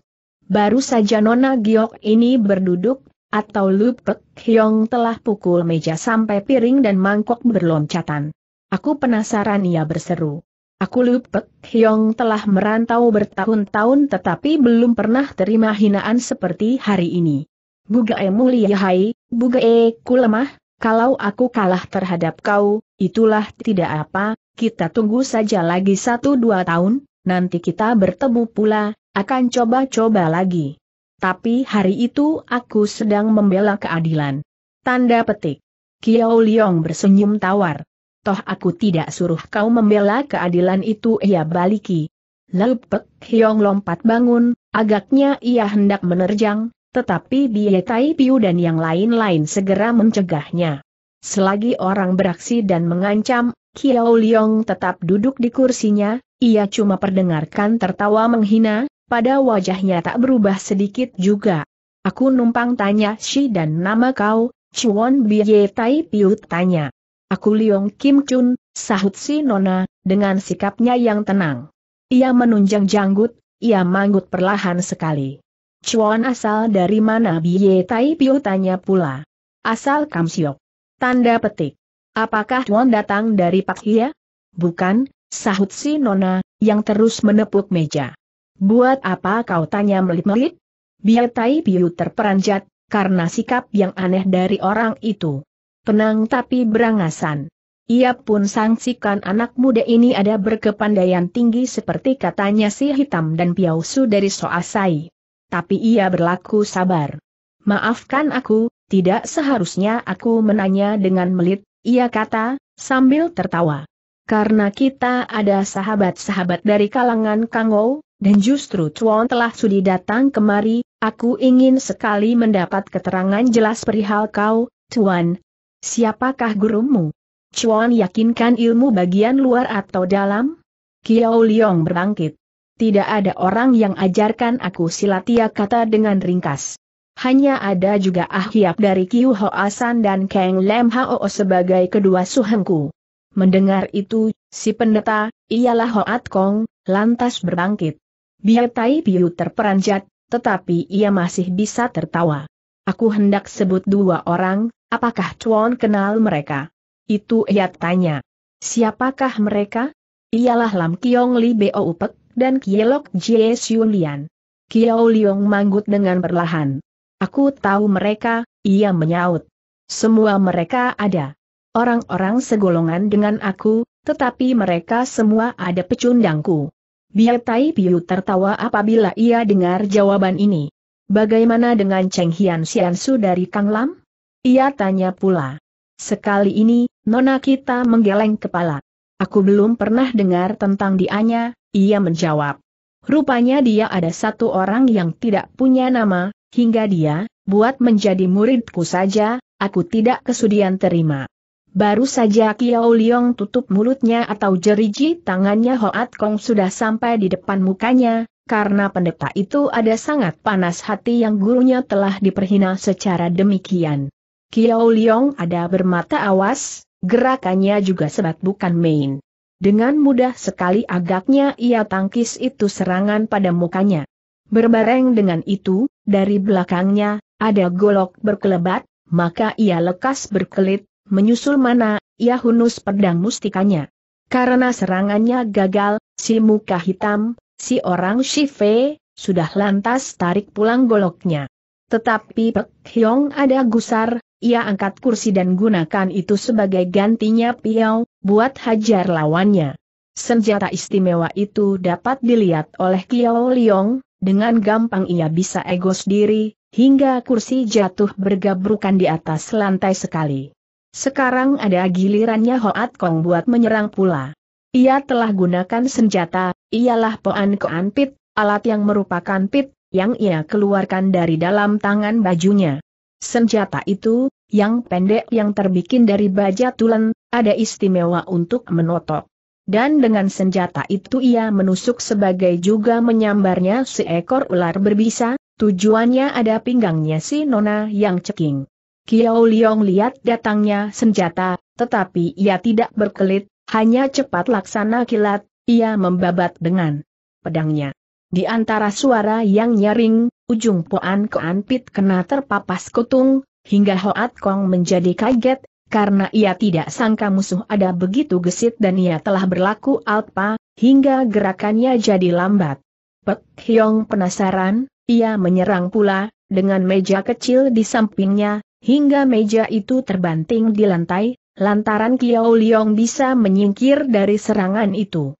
Baru saja Nona Giok ini berduduk, atau Lu Hyong telah pukul meja sampai piring dan mangkok berloncatan. Aku penasaran ia berseru. Aku lupa, Hyong telah merantau bertahun-tahun tetapi belum pernah terima hinaan seperti hari ini. Bugae mulia hai, bugae ku lemah, kalau aku kalah terhadap kau, itulah tidak apa, kita tunggu saja lagi satu dua tahun, nanti kita bertemu pula, akan coba-coba lagi. Tapi hari itu aku sedang membela keadilan. Tanda petik. Kiao Liong bersenyum tawar toh aku tidak suruh kau membela keadilan itu ia baliki. Lalu Pek Hyong lompat bangun, agaknya ia hendak menerjang, tetapi Bie Tai Piu dan yang lain-lain segera mencegahnya. Selagi orang beraksi dan mengancam, Kiao Liong tetap duduk di kursinya, ia cuma perdengarkan tertawa menghina, pada wajahnya tak berubah sedikit juga. Aku numpang tanya si dan nama kau, Chuan Bie Tai Piu tanya. Aku Liong Kim Chun, sahut si Nona, dengan sikapnya yang tenang. Ia menunjang janggut, ia manggut perlahan sekali. Cuan asal dari mana Biye Tai Piu tanya pula. Asal Kam Siok. Tanda petik. Apakah Cuan datang dari Pak Hia? Bukan, sahut si Nona, yang terus menepuk meja. Buat apa kau tanya melit-melit? Biye Tai Piu terperanjat, karena sikap yang aneh dari orang itu. Tenang tapi berangasan. Ia pun sangsikan anak muda ini ada berkepandaian tinggi seperti katanya si hitam dan piausu dari Soasai. Tapi ia berlaku sabar. Maafkan aku, tidak seharusnya aku menanya dengan melit, ia kata, sambil tertawa. Karena kita ada sahabat-sahabat dari kalangan Kangou, dan justru Chuan telah sudi datang kemari, aku ingin sekali mendapat keterangan jelas perihal kau, Tuan, Siapakah gurumu? Chuan yakinkan ilmu bagian luar atau dalam? Kiao Liong berbangkit. Tidak ada orang yang ajarkan aku silatia kata dengan ringkas. Hanya ada juga Ah dari Kiu Ho Asan dan Kang Lam Hao sebagai kedua suhengku. Mendengar itu, si pendeta, ialah Hoat Kong, lantas berbangkit. Biar Tai Piu terperanjat, tetapi ia masih bisa tertawa. Aku hendak sebut dua orang, Apakah Tuan kenal mereka? Itu ia tanya. Siapakah mereka? Ialah Lam Kiong Li Bo Upek dan Kielok Jie Siun Lian. Kiao Liong manggut dengan perlahan. Aku tahu mereka, ia menyaut. Semua mereka ada. Orang-orang segolongan dengan aku, tetapi mereka semua ada pecundangku. Biar Tai Piu tertawa apabila ia dengar jawaban ini. Bagaimana dengan Cheng Hian Xiansu dari Kang Lam? Ia tanya pula. Sekali ini, Nona kita menggeleng kepala. Aku belum pernah dengar tentang dianya, ia menjawab. Rupanya dia ada satu orang yang tidak punya nama, hingga dia, buat menjadi muridku saja, aku tidak kesudian terima. Baru saja Kiau Liong tutup mulutnya atau jeriji tangannya Hoat Kong sudah sampai di depan mukanya, karena pendeta itu ada sangat panas hati yang gurunya telah diperhina secara demikian. Kiao Liong ada bermata awas, gerakannya juga sebat bukan main. Dengan mudah sekali agaknya ia tangkis itu serangan pada mukanya. Berbareng dengan itu, dari belakangnya, ada golok berkelebat, maka ia lekas berkelit, menyusul mana, ia hunus pedang mustikanya. Karena serangannya gagal, si muka hitam, si orang Shife, sudah lantas tarik pulang goloknya. Tetapi Pek Hyong ada gusar, ia angkat kursi dan gunakan itu sebagai gantinya piau, buat hajar lawannya. Senjata istimewa itu dapat dilihat oleh Kiao Liong, dengan gampang ia bisa egos diri, hingga kursi jatuh bergabrukan di atas lantai sekali. Sekarang ada gilirannya Hoat Kong buat menyerang pula. Ia telah gunakan senjata, ialah Poan Koan Pit, alat yang merupakan pit, yang ia keluarkan dari dalam tangan bajunya. Senjata itu, yang pendek yang terbikin dari baja tulen, ada istimewa untuk menotok. Dan dengan senjata itu ia menusuk sebagai juga menyambarnya seekor ular berbisa, tujuannya ada pinggangnya si Nona yang ceking. Kiao Liong lihat datangnya senjata, tetapi ia tidak berkelit, hanya cepat laksana kilat, ia membabat dengan pedangnya. Di antara suara yang nyaring, ujung poan keanpit kena terpapas kutung, hingga Hoat Kong menjadi kaget, karena ia tidak sangka musuh ada begitu gesit dan ia telah berlaku alpa, hingga gerakannya jadi lambat. Pek Hyong penasaran, ia menyerang pula, dengan meja kecil di sampingnya, hingga meja itu terbanting di lantai, lantaran Kiao Liong bisa menyingkir dari serangan itu.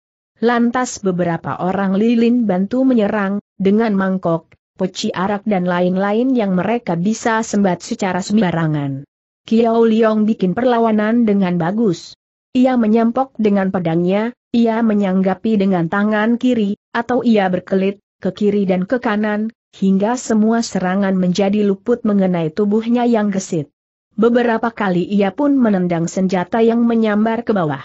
Lantas beberapa orang lilin bantu menyerang, dengan mangkok, peci arak dan lain-lain yang mereka bisa sembat secara sembarangan. Kiao Liong bikin perlawanan dengan bagus. Ia menyampok dengan pedangnya, ia menyanggapi dengan tangan kiri, atau ia berkelit, ke kiri dan ke kanan, hingga semua serangan menjadi luput mengenai tubuhnya yang gesit. Beberapa kali ia pun menendang senjata yang menyambar ke bawah.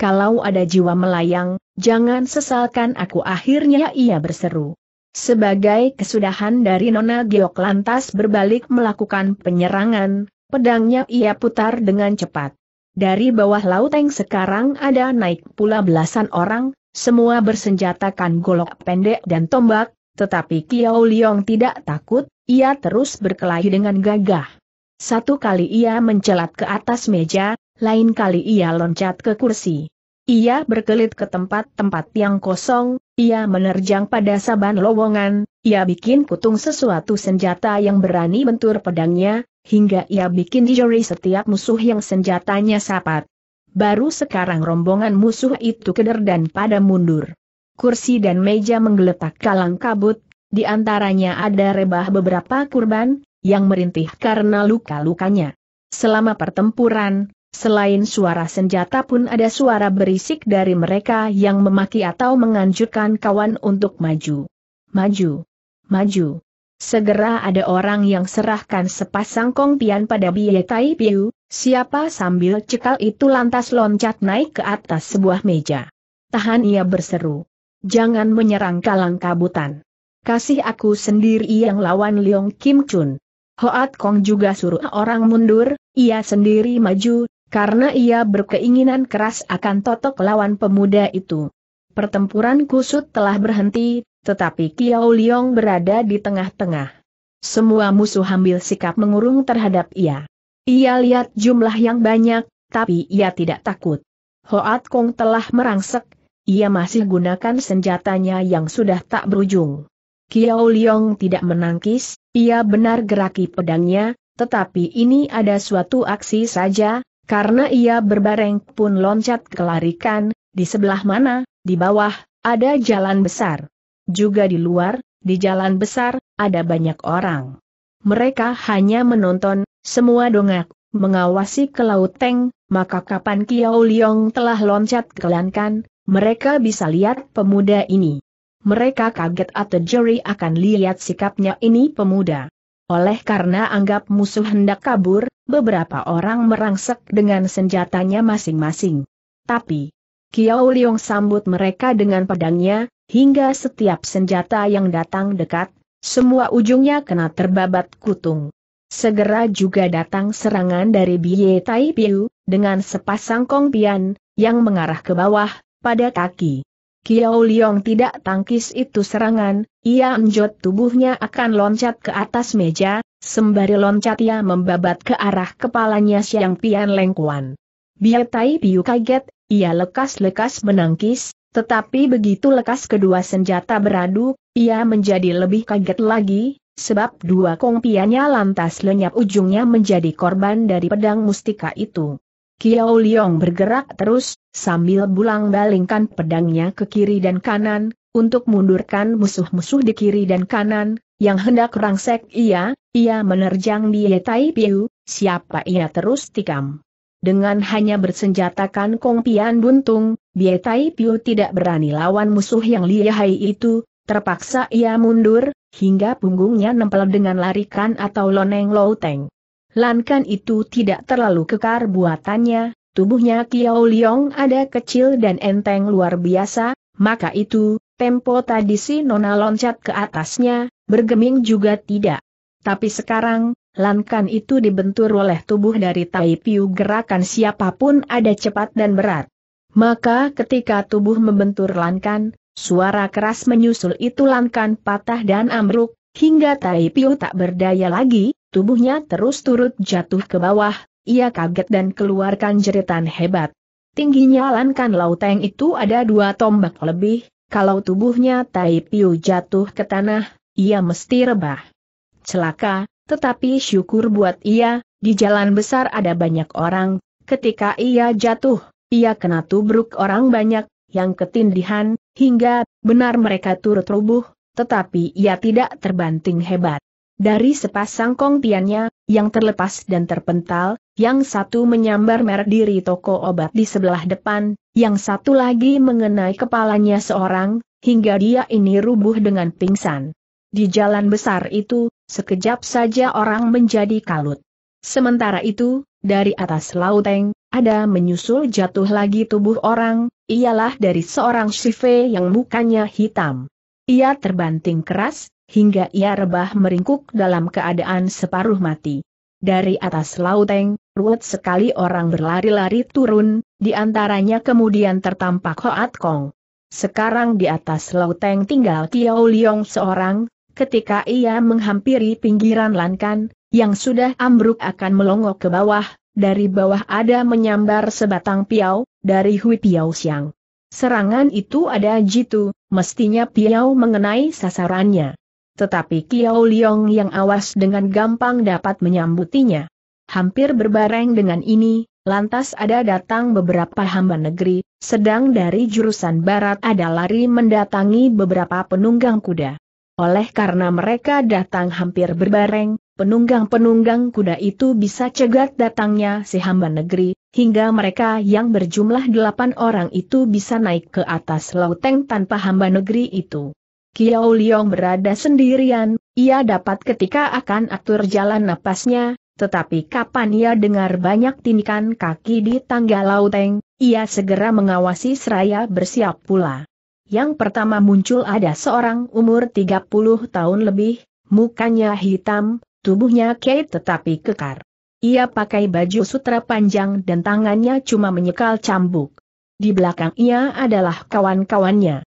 Kalau ada jiwa melayang, jangan sesalkan aku akhirnya ia berseru. Sebagai kesudahan dari Nona Giok lantas berbalik melakukan penyerangan, pedangnya ia putar dengan cepat. Dari bawah laut yang sekarang ada naik pula belasan orang, semua bersenjatakan golok pendek dan tombak, tetapi Kiao Liong tidak takut, ia terus berkelahi dengan gagah. Satu kali ia mencelat ke atas meja, lain kali ia loncat ke kursi. Ia berkelit ke tempat-tempat yang kosong, ia menerjang pada saban lowongan, ia bikin kutung sesuatu senjata yang berani bentur pedangnya, hingga ia bikin dijori setiap musuh yang senjatanya sapat. Baru sekarang rombongan musuh itu keder dan pada mundur. Kursi dan meja menggeletak kalang kabut, di antaranya ada rebah beberapa kurban, yang merintih karena luka-lukanya. Selama pertempuran, Selain suara senjata pun ada suara berisik dari mereka yang memaki atau menganjurkan kawan untuk maju. Maju. Maju. Segera ada orang yang serahkan sepasang kongpian pada Bie Tai Piu, siapa sambil cekal itu lantas loncat naik ke atas sebuah meja. Tahan ia berseru. Jangan menyerang kalang kabutan. Kasih aku sendiri yang lawan Leong Kim Chun. Hoat Kong juga suruh orang mundur, ia sendiri maju, karena ia berkeinginan keras akan totok lawan pemuda itu. Pertempuran kusut telah berhenti, tetapi Kiao Liong berada di tengah-tengah. Semua musuh ambil sikap mengurung terhadap ia. Ia lihat jumlah yang banyak, tapi ia tidak takut. Hoat Kong telah merangsek, ia masih gunakan senjatanya yang sudah tak berujung. Kiao Liong tidak menangkis, ia benar geraki pedangnya, tetapi ini ada suatu aksi saja, karena ia berbareng pun loncat kelarikan, di sebelah mana, di bawah, ada jalan besar. Juga di luar, di jalan besar, ada banyak orang. Mereka hanya menonton, semua dongak, mengawasi ke laut teng. maka kapan Kiao Liong telah loncat kelarikan, mereka bisa lihat pemuda ini. Mereka kaget atau juri akan lihat sikapnya ini pemuda. Oleh karena anggap musuh hendak kabur, beberapa orang merangsek dengan senjatanya masing-masing. Tapi, Kiao Liong sambut mereka dengan pedangnya, hingga setiap senjata yang datang dekat, semua ujungnya kena terbabat kutung. Segera juga datang serangan dari Biye Tai Piu, dengan sepasang kongpian, yang mengarah ke bawah, pada kaki. Kiao Liong tidak tangkis itu serangan, ia menjot tubuhnya akan loncat ke atas meja, sembari loncat ia membabat ke arah kepalanya Siang Pian Lengkuan. Biar Tai Piu kaget, ia lekas-lekas menangkis, tetapi begitu lekas kedua senjata beradu, ia menjadi lebih kaget lagi, sebab dua kongpiannya lantas lenyap ujungnya menjadi korban dari pedang mustika itu. Kiao Liong bergerak terus, sambil bulang balingkan pedangnya ke kiri dan kanan, untuk mundurkan musuh-musuh di kiri dan kanan, yang hendak rangsek ia, ia menerjang di Tai Piu, siapa ia terus tikam. Dengan hanya bersenjatakan kongpian buntung, Bie Tai Piu tidak berani lawan musuh yang lihai itu, terpaksa ia mundur, hingga punggungnya nempel dengan larikan atau loneng loteng. Lankan itu tidak terlalu kekar buatannya, tubuhnya Kiao Liong ada kecil dan enteng luar biasa, maka itu, tempo tadi si Nona loncat ke atasnya, bergeming juga tidak. Tapi sekarang, Lankan itu dibentur oleh tubuh dari Tai Piu gerakan siapapun ada cepat dan berat. Maka ketika tubuh membentur Lankan, suara keras menyusul itu Lankan patah dan ambruk, hingga Tai Piu tak berdaya lagi, Tubuhnya terus turut jatuh ke bawah, ia kaget dan keluarkan jeritan hebat. Tingginya lankan lauteng itu ada dua tombak lebih, kalau tubuhnya Tai Piu jatuh ke tanah, ia mesti rebah. Celaka, tetapi syukur buat ia, di jalan besar ada banyak orang, ketika ia jatuh, ia kena tubruk orang banyak, yang ketindihan, hingga benar mereka turut rubuh, tetapi ia tidak terbanting hebat. Dari sepasang kongtiannya, yang terlepas dan terpental, yang satu menyambar merek diri toko obat di sebelah depan, yang satu lagi mengenai kepalanya seorang, hingga dia ini rubuh dengan pingsan. Di jalan besar itu, sekejap saja orang menjadi kalut. Sementara itu, dari atas lauteng, ada menyusul jatuh lagi tubuh orang, ialah dari seorang shive yang mukanya hitam. Ia terbanting keras, hingga ia rebah meringkuk dalam keadaan separuh mati. Dari atas lauteng, ruwet sekali orang berlari-lari turun, di antaranya kemudian tertampak Hoat Kong. Sekarang di atas lauteng tinggal Tiao Liong seorang, ketika ia menghampiri pinggiran lankan, yang sudah ambruk akan melongok ke bawah, dari bawah ada menyambar sebatang piau, dari Hui Piau Siang. Serangan itu ada jitu, mestinya piau mengenai sasarannya tetapi Kiao Liong yang awas dengan gampang dapat menyambutinya. Hampir berbareng dengan ini, lantas ada datang beberapa hamba negeri, sedang dari jurusan barat ada lari mendatangi beberapa penunggang kuda. Oleh karena mereka datang hampir berbareng, penunggang-penunggang kuda itu bisa cegat datangnya si hamba negeri, hingga mereka yang berjumlah delapan orang itu bisa naik ke atas lauteng tanpa hamba negeri itu. Kiau Liong berada sendirian, ia dapat ketika akan atur jalan napasnya, tetapi kapan ia dengar banyak tindikan kaki di tangga lauteng, ia segera mengawasi seraya bersiap pula. Yang pertama muncul ada seorang umur 30 tahun lebih, mukanya hitam, tubuhnya kait tetapi kekar. Ia pakai baju sutra panjang dan tangannya cuma menyekal cambuk. Di belakang ia adalah kawan-kawannya.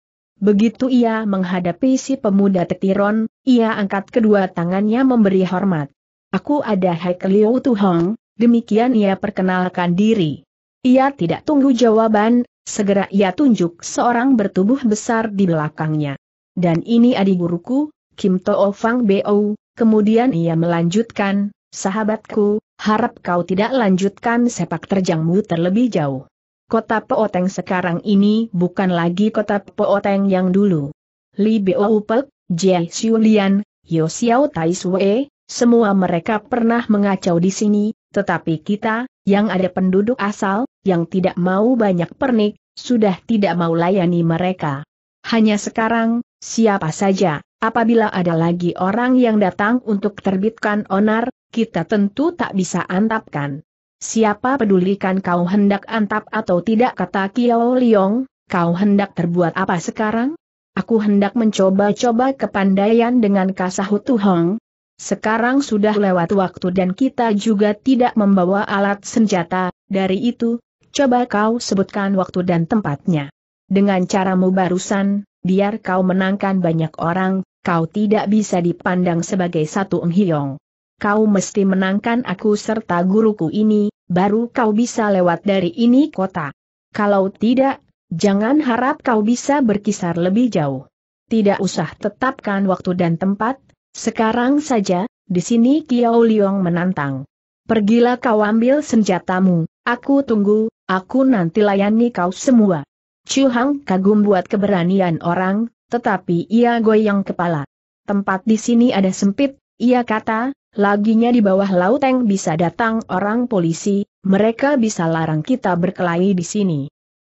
Begitu ia menghadapi si pemuda tetiron, ia angkat kedua tangannya memberi hormat. Aku ada Hai Kelio Tuhong, demikian ia perkenalkan diri. Ia tidak tunggu jawaban, segera ia tunjuk seorang bertubuh besar di belakangnya. Dan ini adik guruku, Kim To'o Fang Bo, kemudian ia melanjutkan, sahabatku, harap kau tidak lanjutkan sepak terjangmu terlebih jauh kota Pooteng sekarang ini bukan lagi kota Pooteng yang dulu. Li Beo Upek, Jie Xiulian, Yo Xiao Tai Sue, semua mereka pernah mengacau di sini, tetapi kita, yang ada penduduk asal, yang tidak mau banyak pernik, sudah tidak mau layani mereka. Hanya sekarang, siapa saja, apabila ada lagi orang yang datang untuk terbitkan onar, kita tentu tak bisa antapkan. Siapa pedulikan kau hendak antap atau tidak kata Kiao Liong, kau hendak terbuat apa sekarang? Aku hendak mencoba-coba kepandaian dengan Kasahu Tuhong. Sekarang sudah lewat waktu dan kita juga tidak membawa alat senjata, dari itu, coba kau sebutkan waktu dan tempatnya. Dengan caramu barusan, biar kau menangkan banyak orang, kau tidak bisa dipandang sebagai satu enghiong kau mesti menangkan aku serta guruku ini, baru kau bisa lewat dari ini kota. Kalau tidak, jangan harap kau bisa berkisar lebih jauh. Tidak usah tetapkan waktu dan tempat, sekarang saja, di sini Kiau Liong menantang. Pergilah kau ambil senjatamu, aku tunggu, aku nanti layani kau semua. Chu Hang kagum buat keberanian orang, tetapi ia goyang kepala. Tempat di sini ada sempit, ia kata, Laginya di bawah laut, yang bisa datang orang polisi, mereka bisa larang kita berkelahi di sini.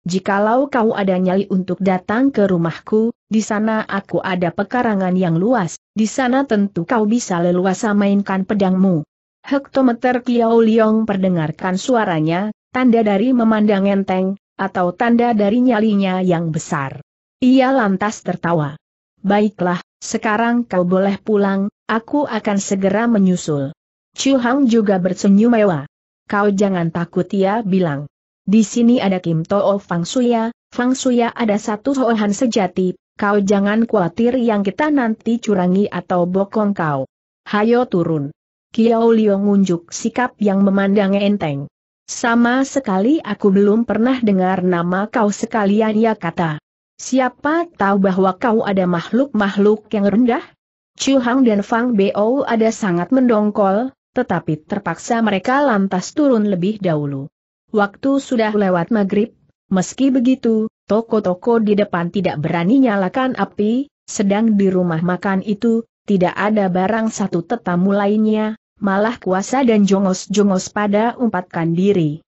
Jikalau kau ada nyali untuk datang ke rumahku, di sana aku ada pekarangan yang luas, di sana tentu kau bisa leluasa mainkan pedangmu. Hektometer Kiao Liong perdengarkan suaranya, tanda dari memandang enteng, atau tanda dari nyalinya yang besar. Ia lantas tertawa. Baiklah, sekarang kau boleh pulang, Aku akan segera menyusul. Chu Hang juga bersenyum mewah. Kau jangan takut ya, bilang. Di sini ada Kim To'o oh, Fang Suya, Fang Suya ada satu Hohan sejati, kau jangan khawatir yang kita nanti curangi atau bokong kau. Hayo turun. Kiao Lio unjuk sikap yang memandang enteng. Sama sekali aku belum pernah dengar nama kau sekalian ya kata. Siapa tahu bahwa kau ada makhluk-makhluk yang rendah? Chu Hang dan Fang Bo ada sangat mendongkol, tetapi terpaksa mereka lantas turun lebih dahulu. Waktu sudah lewat maghrib, meski begitu, toko-toko di depan tidak berani nyalakan api, sedang di rumah makan itu, tidak ada barang satu tetamu lainnya, malah kuasa dan jongos-jongos pada umpatkan diri.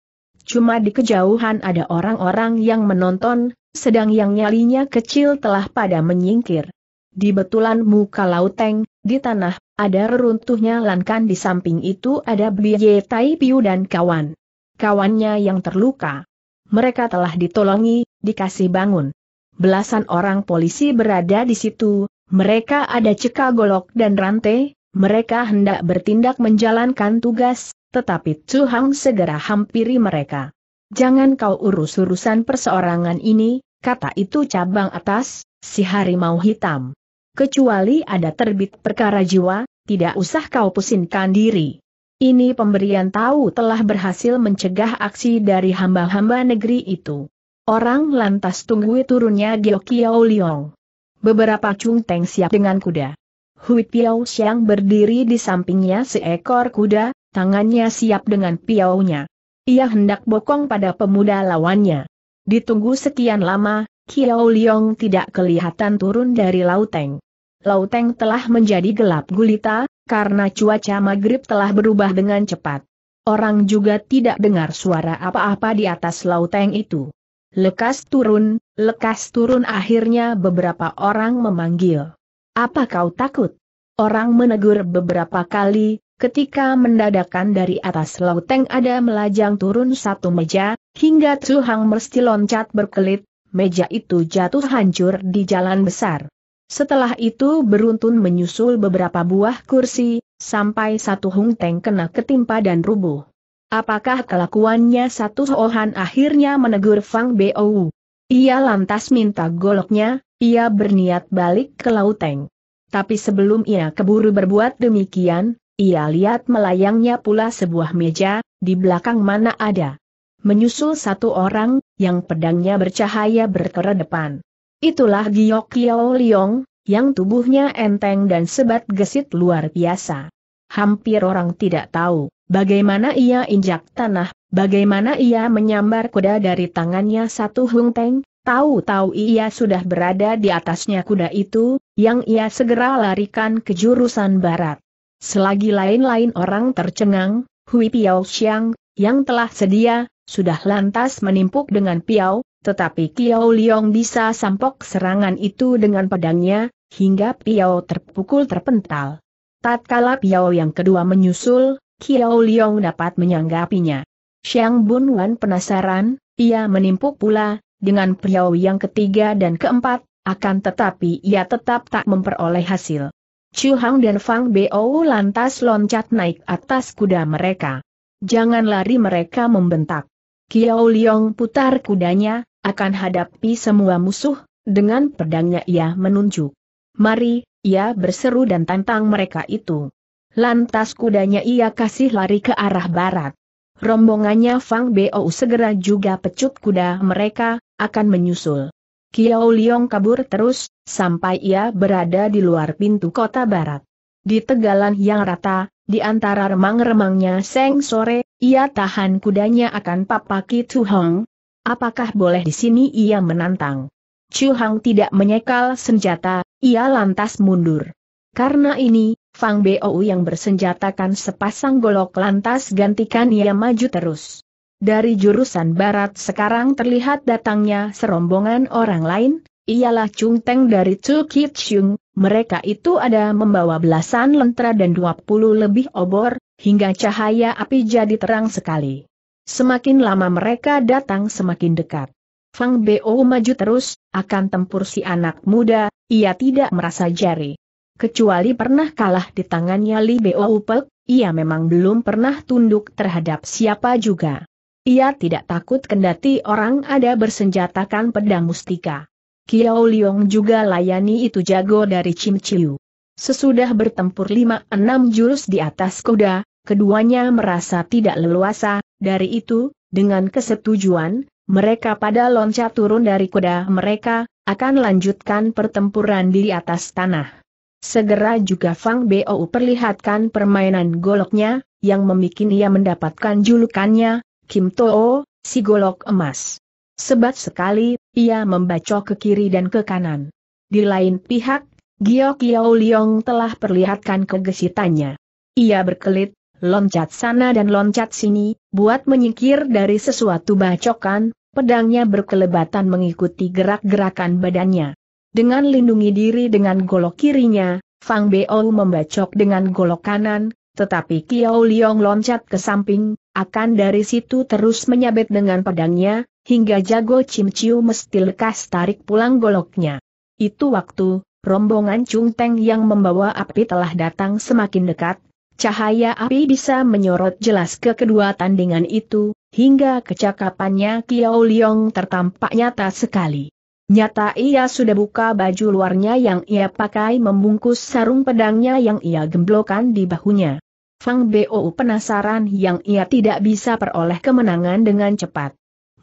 Cuma di kejauhan ada orang-orang yang menonton, sedang yang nyalinya kecil telah pada menyingkir. Di betulan muka lauteng, di tanah, ada reruntuhnya lankan di samping itu ada Biye Tai Piu dan kawan. Kawannya yang terluka. Mereka telah ditolongi, dikasih bangun. Belasan orang polisi berada di situ, mereka ada cekal golok dan rantai, mereka hendak bertindak menjalankan tugas, tetapi Chu Hang segera hampiri mereka. Jangan kau urus urusan perseorangan ini, kata itu cabang atas, si harimau hitam kecuali ada terbit perkara jiwa, tidak usah kau pusingkan diri. Ini pemberian tahu telah berhasil mencegah aksi dari hamba-hamba negeri itu. Orang lantas tunggu turunnya Gio Kiao Liong. Beberapa Teng siap dengan kuda. Hui Piao Xiang berdiri di sampingnya seekor kuda, tangannya siap dengan piaunya. Ia hendak bokong pada pemuda lawannya. Ditunggu sekian lama, Kiao Liong tidak kelihatan turun dari Lauteng. Lauteng telah menjadi gelap gulita, karena cuaca maghrib telah berubah dengan cepat. Orang juga tidak dengar suara apa-apa di atas Lauteng itu. Lekas turun, lekas turun akhirnya beberapa orang memanggil. Apa kau takut? Orang menegur beberapa kali, ketika mendadakan dari atas Lauteng ada melajang turun satu meja, hingga Tsu Hang mesti loncat berkelit, meja itu jatuh hancur di jalan besar. Setelah itu beruntun menyusul beberapa buah kursi, sampai satu Hung Teng kena ketimpa dan rubuh. Apakah kelakuannya satu Hohan akhirnya menegur Fang Bou? Ia lantas minta goloknya, ia berniat balik ke Lauteng. Tapi sebelum ia keburu berbuat demikian, ia lihat melayangnya pula sebuah meja, di belakang mana ada menyusul satu orang, yang pedangnya bercahaya depan. Itulah Giok Kiao Liong, yang tubuhnya enteng dan sebat gesit luar biasa. Hampir orang tidak tahu, bagaimana ia injak tanah, bagaimana ia menyambar kuda dari tangannya satu teng tahu-tahu ia sudah berada di atasnya kuda itu, yang ia segera larikan ke jurusan barat. Selagi lain-lain orang tercengang, Hui Piao Xiang, yang telah sedia, sudah lantas menimpuk dengan piao, tetapi Kiao Liong bisa sampok serangan itu dengan pedangnya, hingga piao terpukul terpental. Tatkala piao yang kedua menyusul, Kiao Liong dapat menyanggapinya. Xiang Bun Wan penasaran, ia menimpuk pula, dengan piao yang ketiga dan keempat, akan tetapi ia tetap tak memperoleh hasil. Chu Hang dan Fang Bo lantas loncat naik atas kuda mereka. Jangan lari mereka membentak. Kiao Liong putar kudanya, akan hadapi semua musuh, dengan pedangnya ia menunjuk. Mari, ia berseru dan tantang mereka itu. Lantas kudanya ia kasih lari ke arah barat. Rombongannya Fang Bo segera juga pecut kuda mereka, akan menyusul. Kiao Liong kabur terus, sampai ia berada di luar pintu kota barat. Di tegalan yang rata, di antara remang-remangnya seng sore, ia tahan kudanya akan papaki Chu Hong. Apakah boleh di sini ia menantang? Chu Hong tidak menyekal senjata, ia lantas mundur. Karena ini, Fang Bou yang bersenjatakan sepasang golok lantas gantikan ia maju terus. Dari jurusan barat sekarang terlihat datangnya serombongan orang lain, ialah Chung Teng dari Chu Kit Chung, mereka itu ada membawa belasan lentera dan 20 lebih obor, hingga cahaya api jadi terang sekali. Semakin lama mereka datang semakin dekat. Fang Bo maju terus, akan tempur si anak muda, ia tidak merasa jari. Kecuali pernah kalah di tangannya Li Bo Upek, ia memang belum pernah tunduk terhadap siapa juga. Ia tidak takut kendati orang ada bersenjatakan pedang mustika. Kiao Liong juga layani itu jago dari Chim Chiu. Sesudah bertempur lima enam jurus di atas kuda, keduanya merasa tidak leluasa, dari itu, dengan kesetujuan, mereka pada loncat turun dari kuda mereka, akan lanjutkan pertempuran di atas tanah. Segera juga Fang Bou perlihatkan permainan goloknya, yang memikin ia mendapatkan julukannya, Kim To'o, si golok emas. Sebat sekali, ia membacok ke kiri dan ke kanan. Di lain pihak, Gio Kiao Liong telah perlihatkan kegesitannya. Ia berkelit, loncat sana dan loncat sini, buat menyingkir dari sesuatu bacokan, pedangnya berkelebatan mengikuti gerak-gerakan badannya. Dengan lindungi diri dengan golok kirinya, Fang Beo membacok dengan golok kanan, tetapi Kiao Liong loncat ke samping, akan dari situ terus menyabet dengan pedangnya, hingga jago Chim Chiu mesti lekas tarik pulang goloknya. Itu waktu, rombongan Chung Teng yang membawa api telah datang semakin dekat, cahaya api bisa menyorot jelas ke kedua tandingan itu, hingga kecakapannya Kiao Liong tertampak nyata sekali. Nyata ia sudah buka baju luarnya yang ia pakai membungkus sarung pedangnya yang ia gemblokan di bahunya. Fang Bo penasaran yang ia tidak bisa peroleh kemenangan dengan cepat.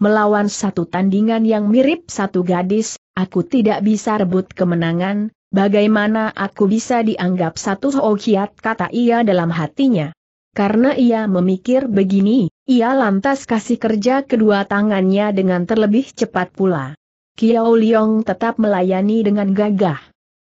Melawan satu tandingan yang mirip satu gadis, aku tidak bisa rebut kemenangan, bagaimana aku bisa dianggap satu hokiat oh, kata ia dalam hatinya. Karena ia memikir begini, ia lantas kasih kerja kedua tangannya dengan terlebih cepat pula. Kiao Liong tetap melayani dengan gagah.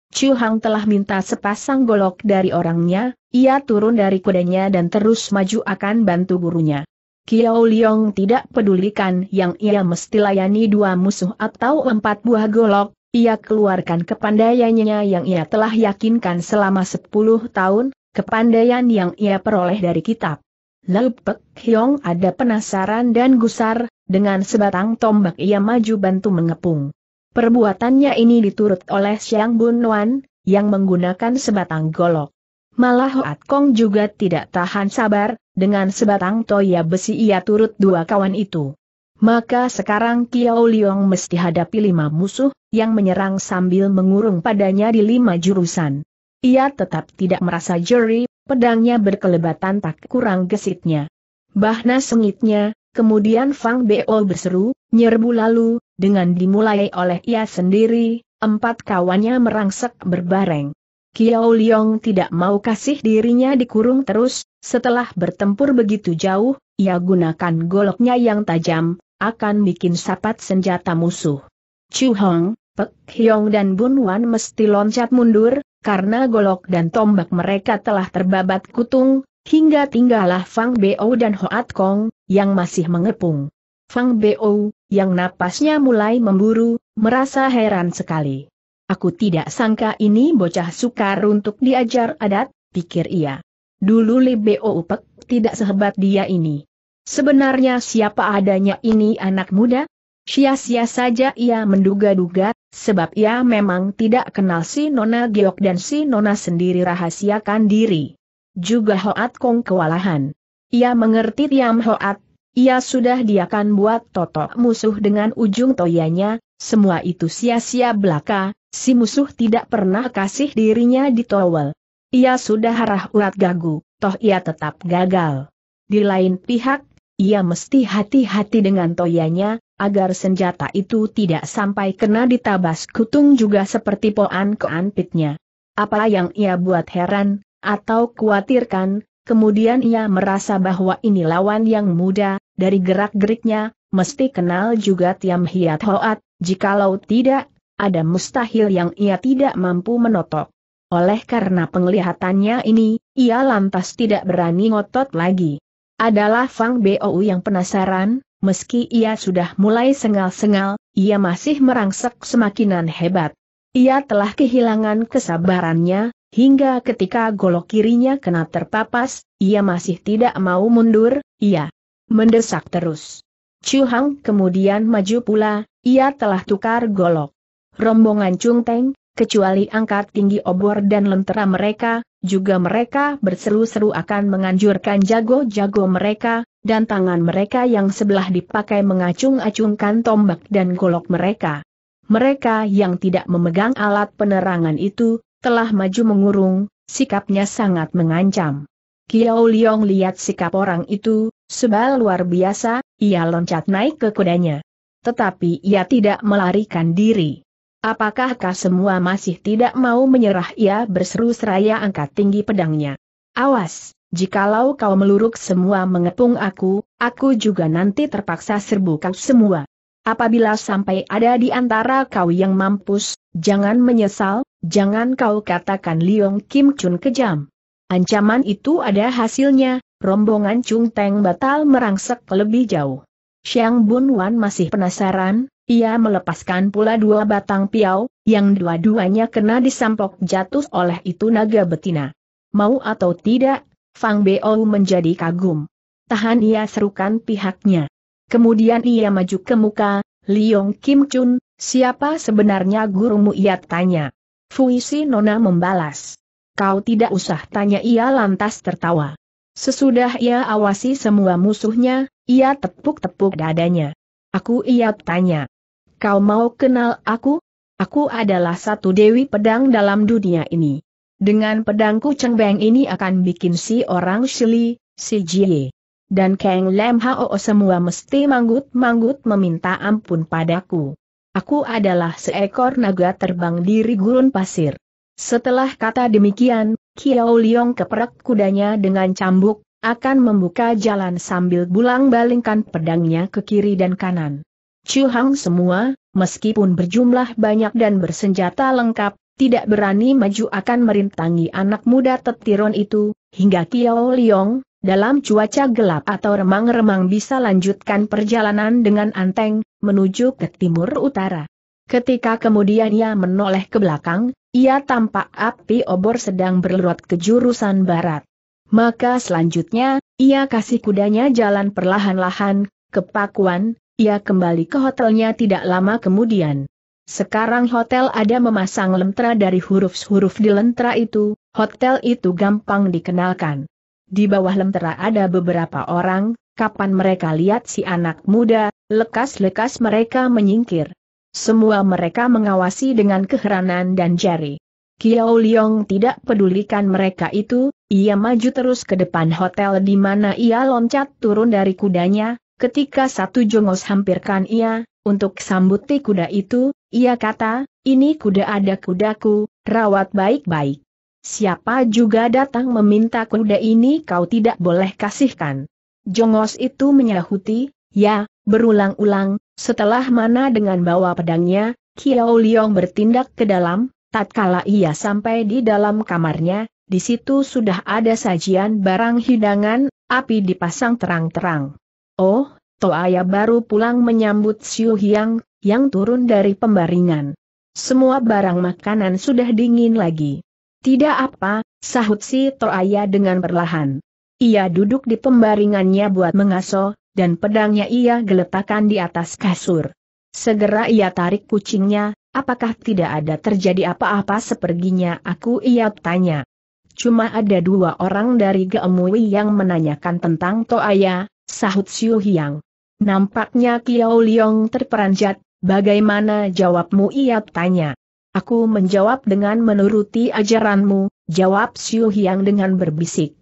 Chu Hang telah minta sepasang golok dari orangnya, ia turun dari kudanya dan terus maju akan bantu gurunya. Kiao Liong tidak pedulikan yang ia mesti layani dua musuh atau empat buah golok, ia keluarkan kepandaiannya yang ia telah yakinkan selama sepuluh tahun, kepandaian yang ia peroleh dari kitab. Lalu Pek Yong ada penasaran dan gusar, dengan sebatang tombak ia maju bantu mengepung. Perbuatannya ini diturut oleh Xiang Bun Wan, yang menggunakan sebatang golok. Malah Hoat Kong juga tidak tahan sabar, dengan sebatang toya besi ia turut dua kawan itu. Maka sekarang Kiao Liong mesti hadapi lima musuh, yang menyerang sambil mengurung padanya di lima jurusan. Ia tetap tidak merasa jeri, pedangnya berkelebatan tak kurang gesitnya. Bahna sengitnya, kemudian Fang Beo berseru, nyerbu lalu, dengan dimulai oleh ia sendiri, empat kawannya merangsek berbareng. Kiao Liong tidak mau kasih dirinya dikurung terus, setelah bertempur begitu jauh, ia gunakan goloknya yang tajam, akan bikin sapat senjata musuh. Chu Hong, Pek Hyong dan Bun Wan mesti loncat mundur, karena golok dan tombak mereka telah terbabat kutung, hingga tinggallah Fang Bo dan Hoat Kong, yang masih mengepung. Fang Bo, yang napasnya mulai memburu, merasa heran sekali. Aku tidak sangka ini bocah sukar untuk diajar adat, pikir ia. Dulu Libeo Upek tidak sehebat dia ini. Sebenarnya siapa adanya ini anak muda? Sia-sia saja ia menduga-duga, sebab ia memang tidak kenal si Nona Geok dan si Nona sendiri rahasiakan diri. Juga Hoat Kong kewalahan. Ia mengerti Tiam Hoat, ia sudah diakan buat totok musuh dengan ujung toyanya, semua itu sia-sia belaka, si musuh tidak pernah kasih dirinya di towel. Ia sudah harah urat gagu, toh ia tetap gagal. Di lain pihak, ia mesti hati-hati dengan toyanya, agar senjata itu tidak sampai kena ditabas kutung juga seperti poan keanpitnya. Apa yang ia buat heran, atau khawatirkan, kemudian ia merasa bahwa ini lawan yang muda, dari gerak-geriknya, mesti kenal juga Tiam Hiat Hoat, Jikalau tidak, ada mustahil yang ia tidak mampu menotok. Oleh karena penglihatannya ini, ia lantas tidak berani ngotot lagi. Adalah Fang Bou yang penasaran, meski ia sudah mulai sengal-sengal, ia masih merangsek semakinan hebat. Ia telah kehilangan kesabarannya, hingga ketika golok kirinya kena terpapas, ia masih tidak mau mundur, ia mendesak terus. Chu Hang kemudian maju pula, ia telah tukar golok. Rombongan Chung Teng, kecuali angkat tinggi obor dan lentera mereka, juga mereka berseru-seru akan menganjurkan jago-jago mereka, dan tangan mereka yang sebelah dipakai mengacung-acungkan tombak dan golok mereka. Mereka yang tidak memegang alat penerangan itu, telah maju mengurung, sikapnya sangat mengancam. Kiao Liong lihat sikap orang itu, Sebal luar biasa, ia loncat naik ke kudanya. Tetapi ia tidak melarikan diri. Apakahkah semua masih tidak mau menyerah ia berseru seraya angkat tinggi pedangnya. Awas, jikalau kau meluruk semua mengepung aku, aku juga nanti terpaksa serbu kau semua. Apabila sampai ada di antara kau yang mampus, jangan menyesal, jangan kau katakan Liong Kim Chun kejam. Ancaman itu ada hasilnya, rombongan Chung Teng batal merangsek lebih jauh. Xiang Bun Wan masih penasaran, ia melepaskan pula dua batang piau, yang dua-duanya kena disampok jatuh oleh itu naga betina. Mau atau tidak, Fang Beo menjadi kagum. Tahan ia serukan pihaknya. Kemudian ia maju ke muka, Liong Kim Chun, siapa sebenarnya gurumu ia tanya. Fuisi Nona membalas. Kau tidak usah tanya ia lantas tertawa. Sesudah ia awasi semua musuhnya, ia tepuk-tepuk dadanya. Aku ia tanya. Kau mau kenal aku? Aku adalah satu dewi pedang dalam dunia ini. Dengan pedangku cengbeng ini akan bikin si orang Shili, si Jie. Dan Kang lem Hao semua mesti manggut-manggut meminta ampun padaku. Aku adalah seekor naga terbang di gurun pasir. Setelah kata demikian, Kiao Liong keperak kudanya dengan cambuk, akan membuka jalan sambil bulang balingkan pedangnya ke kiri dan kanan. Chu Hang semua, meskipun berjumlah banyak dan bersenjata lengkap, tidak berani maju akan merintangi anak muda tetiron itu, hingga Kiao Liong, dalam cuaca gelap atau remang-remang bisa lanjutkan perjalanan dengan anteng, menuju ke timur utara. Ketika kemudian ia menoleh ke belakang, ia tampak api obor sedang berlurut ke jurusan barat. Maka selanjutnya, ia kasih kudanya jalan perlahan-lahan, ke Pakuan, ia kembali ke hotelnya tidak lama kemudian. Sekarang hotel ada memasang lentera dari huruf-huruf di lentera itu, hotel itu gampang dikenalkan. Di bawah lentera ada beberapa orang, kapan mereka lihat si anak muda, lekas-lekas mereka menyingkir. Semua mereka mengawasi dengan keheranan dan jari. Kiao Liong tidak pedulikan mereka itu, ia maju terus ke depan hotel di mana ia loncat turun dari kudanya, ketika satu jongos hampirkan ia, untuk sambuti kuda itu, ia kata, ini kuda ada kudaku, rawat baik-baik. Siapa juga datang meminta kuda ini kau tidak boleh kasihkan. Jongos itu menyahuti, ya, berulang-ulang, setelah mana dengan bawa pedangnya, Kiao Liong bertindak ke dalam, tatkala ia sampai di dalam kamarnya, di situ sudah ada sajian barang hidangan, api dipasang terang-terang. Oh, Toaya baru pulang menyambut Siu Hyang, yang turun dari pembaringan. Semua barang makanan sudah dingin lagi. Tidak apa, sahut si Toaya dengan perlahan. Ia duduk di pembaringannya buat mengaso, dan pedangnya ia geletakkan di atas kasur. Segera ia tarik kucingnya, apakah tidak ada terjadi apa-apa seperginya aku ia tanya. Cuma ada dua orang dari Geemui yang menanyakan tentang Toaya, sahut Siu Hiang. Nampaknya Kiao Liong terperanjat, bagaimana jawabmu ia tanya. Aku menjawab dengan menuruti ajaranmu, jawab Siu Hiang dengan berbisik.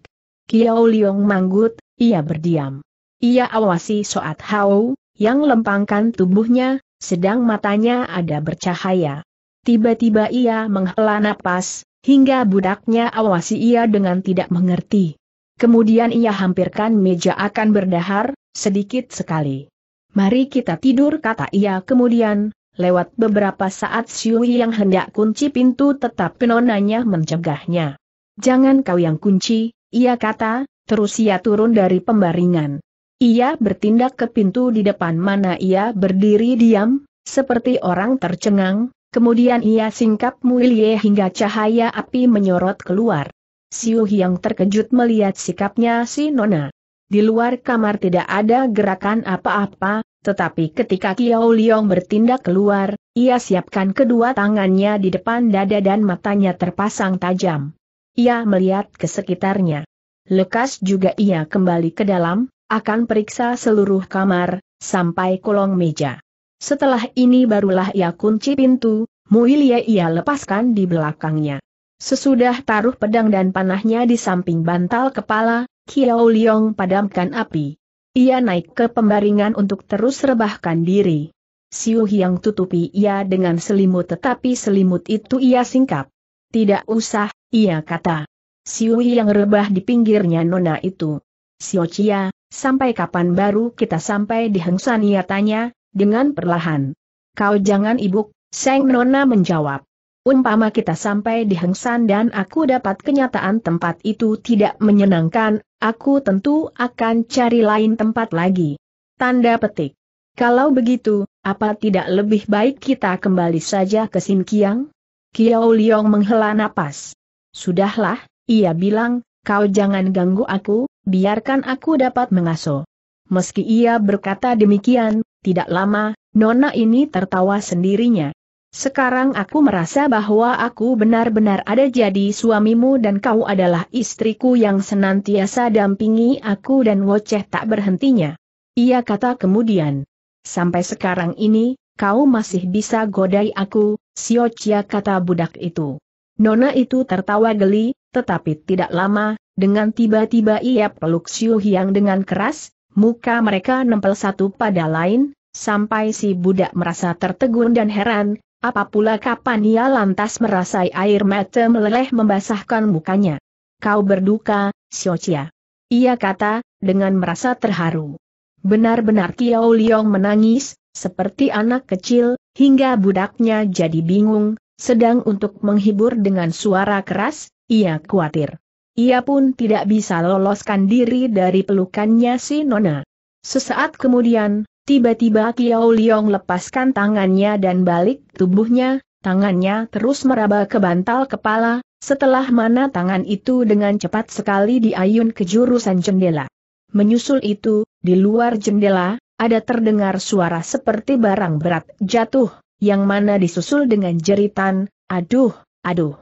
Kiao Liong manggut, ia berdiam. Ia awasi Soat Hau, yang lempangkan tubuhnya, sedang matanya ada bercahaya. Tiba-tiba ia menghela napas, hingga budaknya awasi ia dengan tidak mengerti. Kemudian ia hampirkan meja akan berdahar, sedikit sekali. Mari kita tidur kata ia kemudian, lewat beberapa saat Siui yang hendak kunci pintu tetap penonanya mencegahnya. Jangan kau yang kunci, ia kata, terus ia turun dari pembaringan. Ia bertindak ke pintu di depan mana ia berdiri diam, seperti orang tercengang, kemudian ia singkap mulia hingga cahaya api menyorot keluar. Siu yang terkejut melihat sikapnya si Nona. Di luar kamar tidak ada gerakan apa-apa, tetapi ketika Kiao Liong bertindak keluar, ia siapkan kedua tangannya di depan dada dan matanya terpasang tajam. Ia melihat ke sekitarnya. Lekas juga ia kembali ke dalam, akan periksa seluruh kamar, sampai kolong meja. Setelah ini barulah ia kunci pintu, Muilia ia lepaskan di belakangnya. Sesudah taruh pedang dan panahnya di samping bantal kepala, Kiao Liong padamkan api. Ia naik ke pembaringan untuk terus rebahkan diri. Siu yang tutupi ia dengan selimut tetapi selimut itu ia singkap. Tidak usah, ia kata. Siu yang rebah di pinggirnya nona itu. Siu Chia, Sampai kapan baru kita sampai di Hengsan? tanya, dengan perlahan. Kau jangan ibuk, Seng Nona menjawab. Umpama kita sampai di Hengsan dan aku dapat kenyataan tempat itu tidak menyenangkan, aku tentu akan cari lain tempat lagi. Tanda petik. Kalau begitu, apa tidak lebih baik kita kembali saja ke Sin Kiang? Kiao Liong menghela napas. Sudahlah, ia bilang, kau jangan ganggu aku, biarkan aku dapat mengasuh. Meski ia berkata demikian, tidak lama, Nona ini tertawa sendirinya. Sekarang aku merasa bahwa aku benar-benar ada jadi suamimu dan kau adalah istriku yang senantiasa dampingi aku dan woceh tak berhentinya. Ia kata kemudian. Sampai sekarang ini, kau masih bisa godai aku, Siocia kata budak itu. Nona itu tertawa geli, tetapi tidak lama, dengan tiba-tiba ia peluk Xiu Hiang dengan keras, muka mereka nempel satu pada lain, sampai si budak merasa tertegun dan heran, apa pula kapan ia lantas merasai air mata meleleh membasahkan mukanya. Kau berduka, Chia. Ia kata, dengan merasa terharu. Benar-benar Kiao Liong menangis, seperti anak kecil, hingga budaknya jadi bingung, sedang untuk menghibur dengan suara keras, ia khawatir. Ia pun tidak bisa loloskan diri dari pelukannya si Nona. Sesaat kemudian, tiba-tiba Kiao Liong lepaskan tangannya dan balik tubuhnya, tangannya terus meraba ke bantal kepala, setelah mana tangan itu dengan cepat sekali diayun ke jurusan jendela. Menyusul itu, di luar jendela, ada terdengar suara seperti barang berat jatuh, yang mana disusul dengan jeritan, aduh, aduh,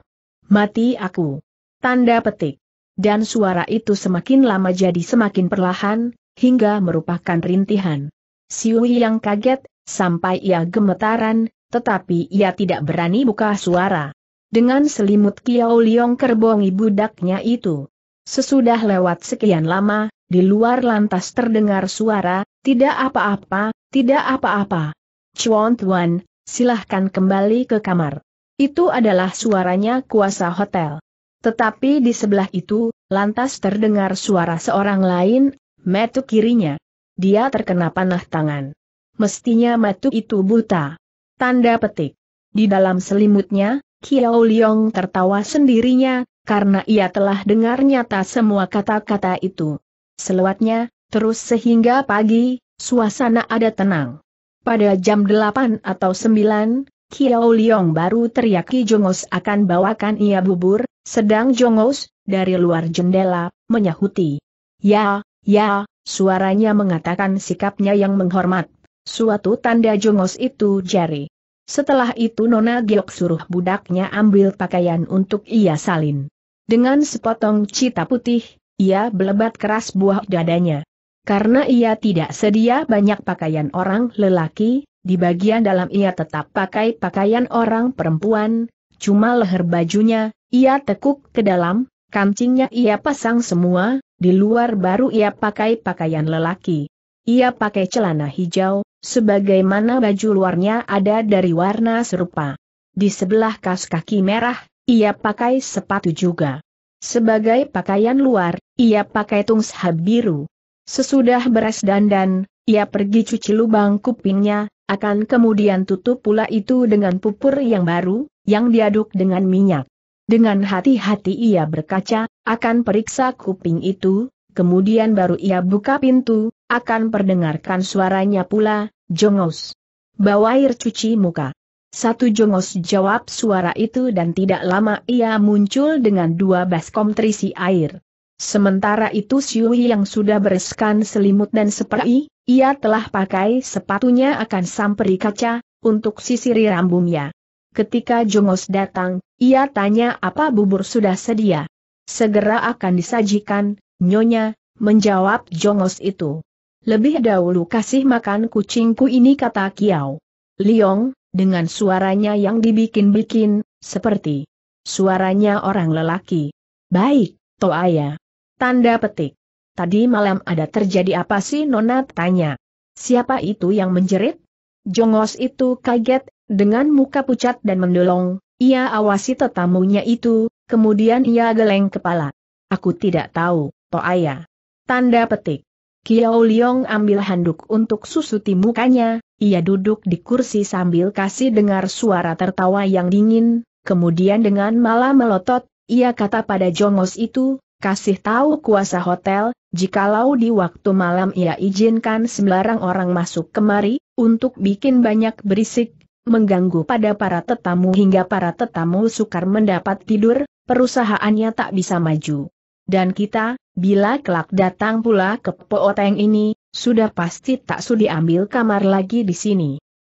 mati aku. Tanda petik dan suara itu semakin lama jadi semakin perlahan, hingga merupakan rintihan. Siu yang kaget, sampai ia gemetaran, tetapi ia tidak berani buka suara. Dengan selimut Kiao Liong kerbongi budaknya itu. Sesudah lewat sekian lama, di luar lantas terdengar suara, tidak apa-apa, tidak apa-apa. Chuan Tuan, silahkan kembali ke kamar. Itu adalah suaranya kuasa hotel. Tetapi di sebelah itu, lantas terdengar suara seorang lain, metu kirinya. Dia terkena panah tangan. Mestinya metu itu buta. Tanda petik. Di dalam selimutnya, Kiao Liong tertawa sendirinya, karena ia telah dengar nyata semua kata-kata itu. Selewatnya, terus sehingga pagi, suasana ada tenang. Pada jam 8 atau 9, Kiao Liong baru teriaki Jongos akan bawakan ia bubur, sedang Jongos, dari luar jendela, menyahuti. Ya, ya, suaranya mengatakan sikapnya yang menghormat. Suatu tanda Jongos itu jari. Setelah itu Nona Giok suruh budaknya ambil pakaian untuk ia salin. Dengan sepotong cita putih, ia belebat keras buah dadanya. Karena ia tidak sedia banyak pakaian orang lelaki, di bagian dalam ia tetap pakai pakaian orang perempuan, Cuma leher bajunya, ia tekuk ke dalam, kancingnya ia pasang semua, di luar baru ia pakai pakaian lelaki. Ia pakai celana hijau, sebagaimana baju luarnya ada dari warna serupa. Di sebelah kas kaki merah, ia pakai sepatu juga. Sebagai pakaian luar, ia pakai tungshab biru. Sesudah beres dandan, ia pergi cuci lubang kupingnya, akan kemudian tutup pula itu dengan pupur yang baru, yang diaduk dengan minyak. Dengan hati-hati ia berkaca, akan periksa kuping itu, kemudian baru ia buka pintu, akan perdengarkan suaranya pula, jongos. Bawa air cuci muka. Satu jongos jawab suara itu dan tidak lama ia muncul dengan dua baskom terisi air. Sementara itu Siuhi yang sudah bereskan selimut dan seperai, ia telah pakai sepatunya akan samperi kaca, untuk sisiri rambungnya. Ketika Jongos datang, ia tanya apa bubur sudah sedia. Segera akan disajikan, Nyonya, menjawab Jongos itu. Lebih dahulu kasih makan kucingku ini kata Kiao. Liong, dengan suaranya yang dibikin-bikin, seperti suaranya orang lelaki. Baik, Toaya. Tanda petik. Tadi malam ada terjadi apa sih Nona tanya. Siapa itu yang menjerit? Jongos itu kaget dengan muka pucat dan mendolong, ia awasi tetamunya itu, kemudian ia geleng kepala. Aku tidak tahu, Toaya. Tanda petik. Kiao Liong ambil handuk untuk susuti mukanya, ia duduk di kursi sambil kasih dengar suara tertawa yang dingin, kemudian dengan malah melotot, ia kata pada jongos itu, kasih tahu kuasa hotel, jikalau di waktu malam ia izinkan sembarang orang masuk kemari, untuk bikin banyak berisik, mengganggu pada para tetamu hingga para tetamu sukar mendapat tidur, perusahaannya tak bisa maju. Dan kita, bila kelak datang pula ke Pooteng ini, sudah pasti tak sudi ambil kamar lagi di sini.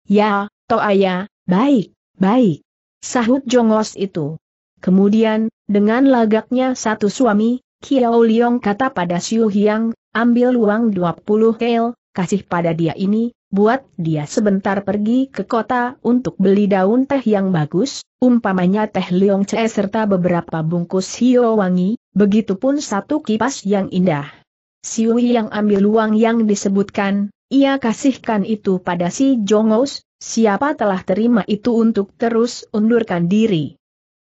Ya, Toaya, baik, baik. Sahut jongos itu. Kemudian, dengan lagaknya satu suami, Kiao Liong kata pada Xiu Hiang, ambil uang 20 kel, kasih pada dia ini, buat dia sebentar pergi ke kota untuk beli daun teh yang bagus, umpamanya teh liong ce serta beberapa bungkus hio wangi, begitupun satu kipas yang indah. Siwi yang ambil uang yang disebutkan, ia kasihkan itu pada si Jongos, siapa telah terima itu untuk terus undurkan diri.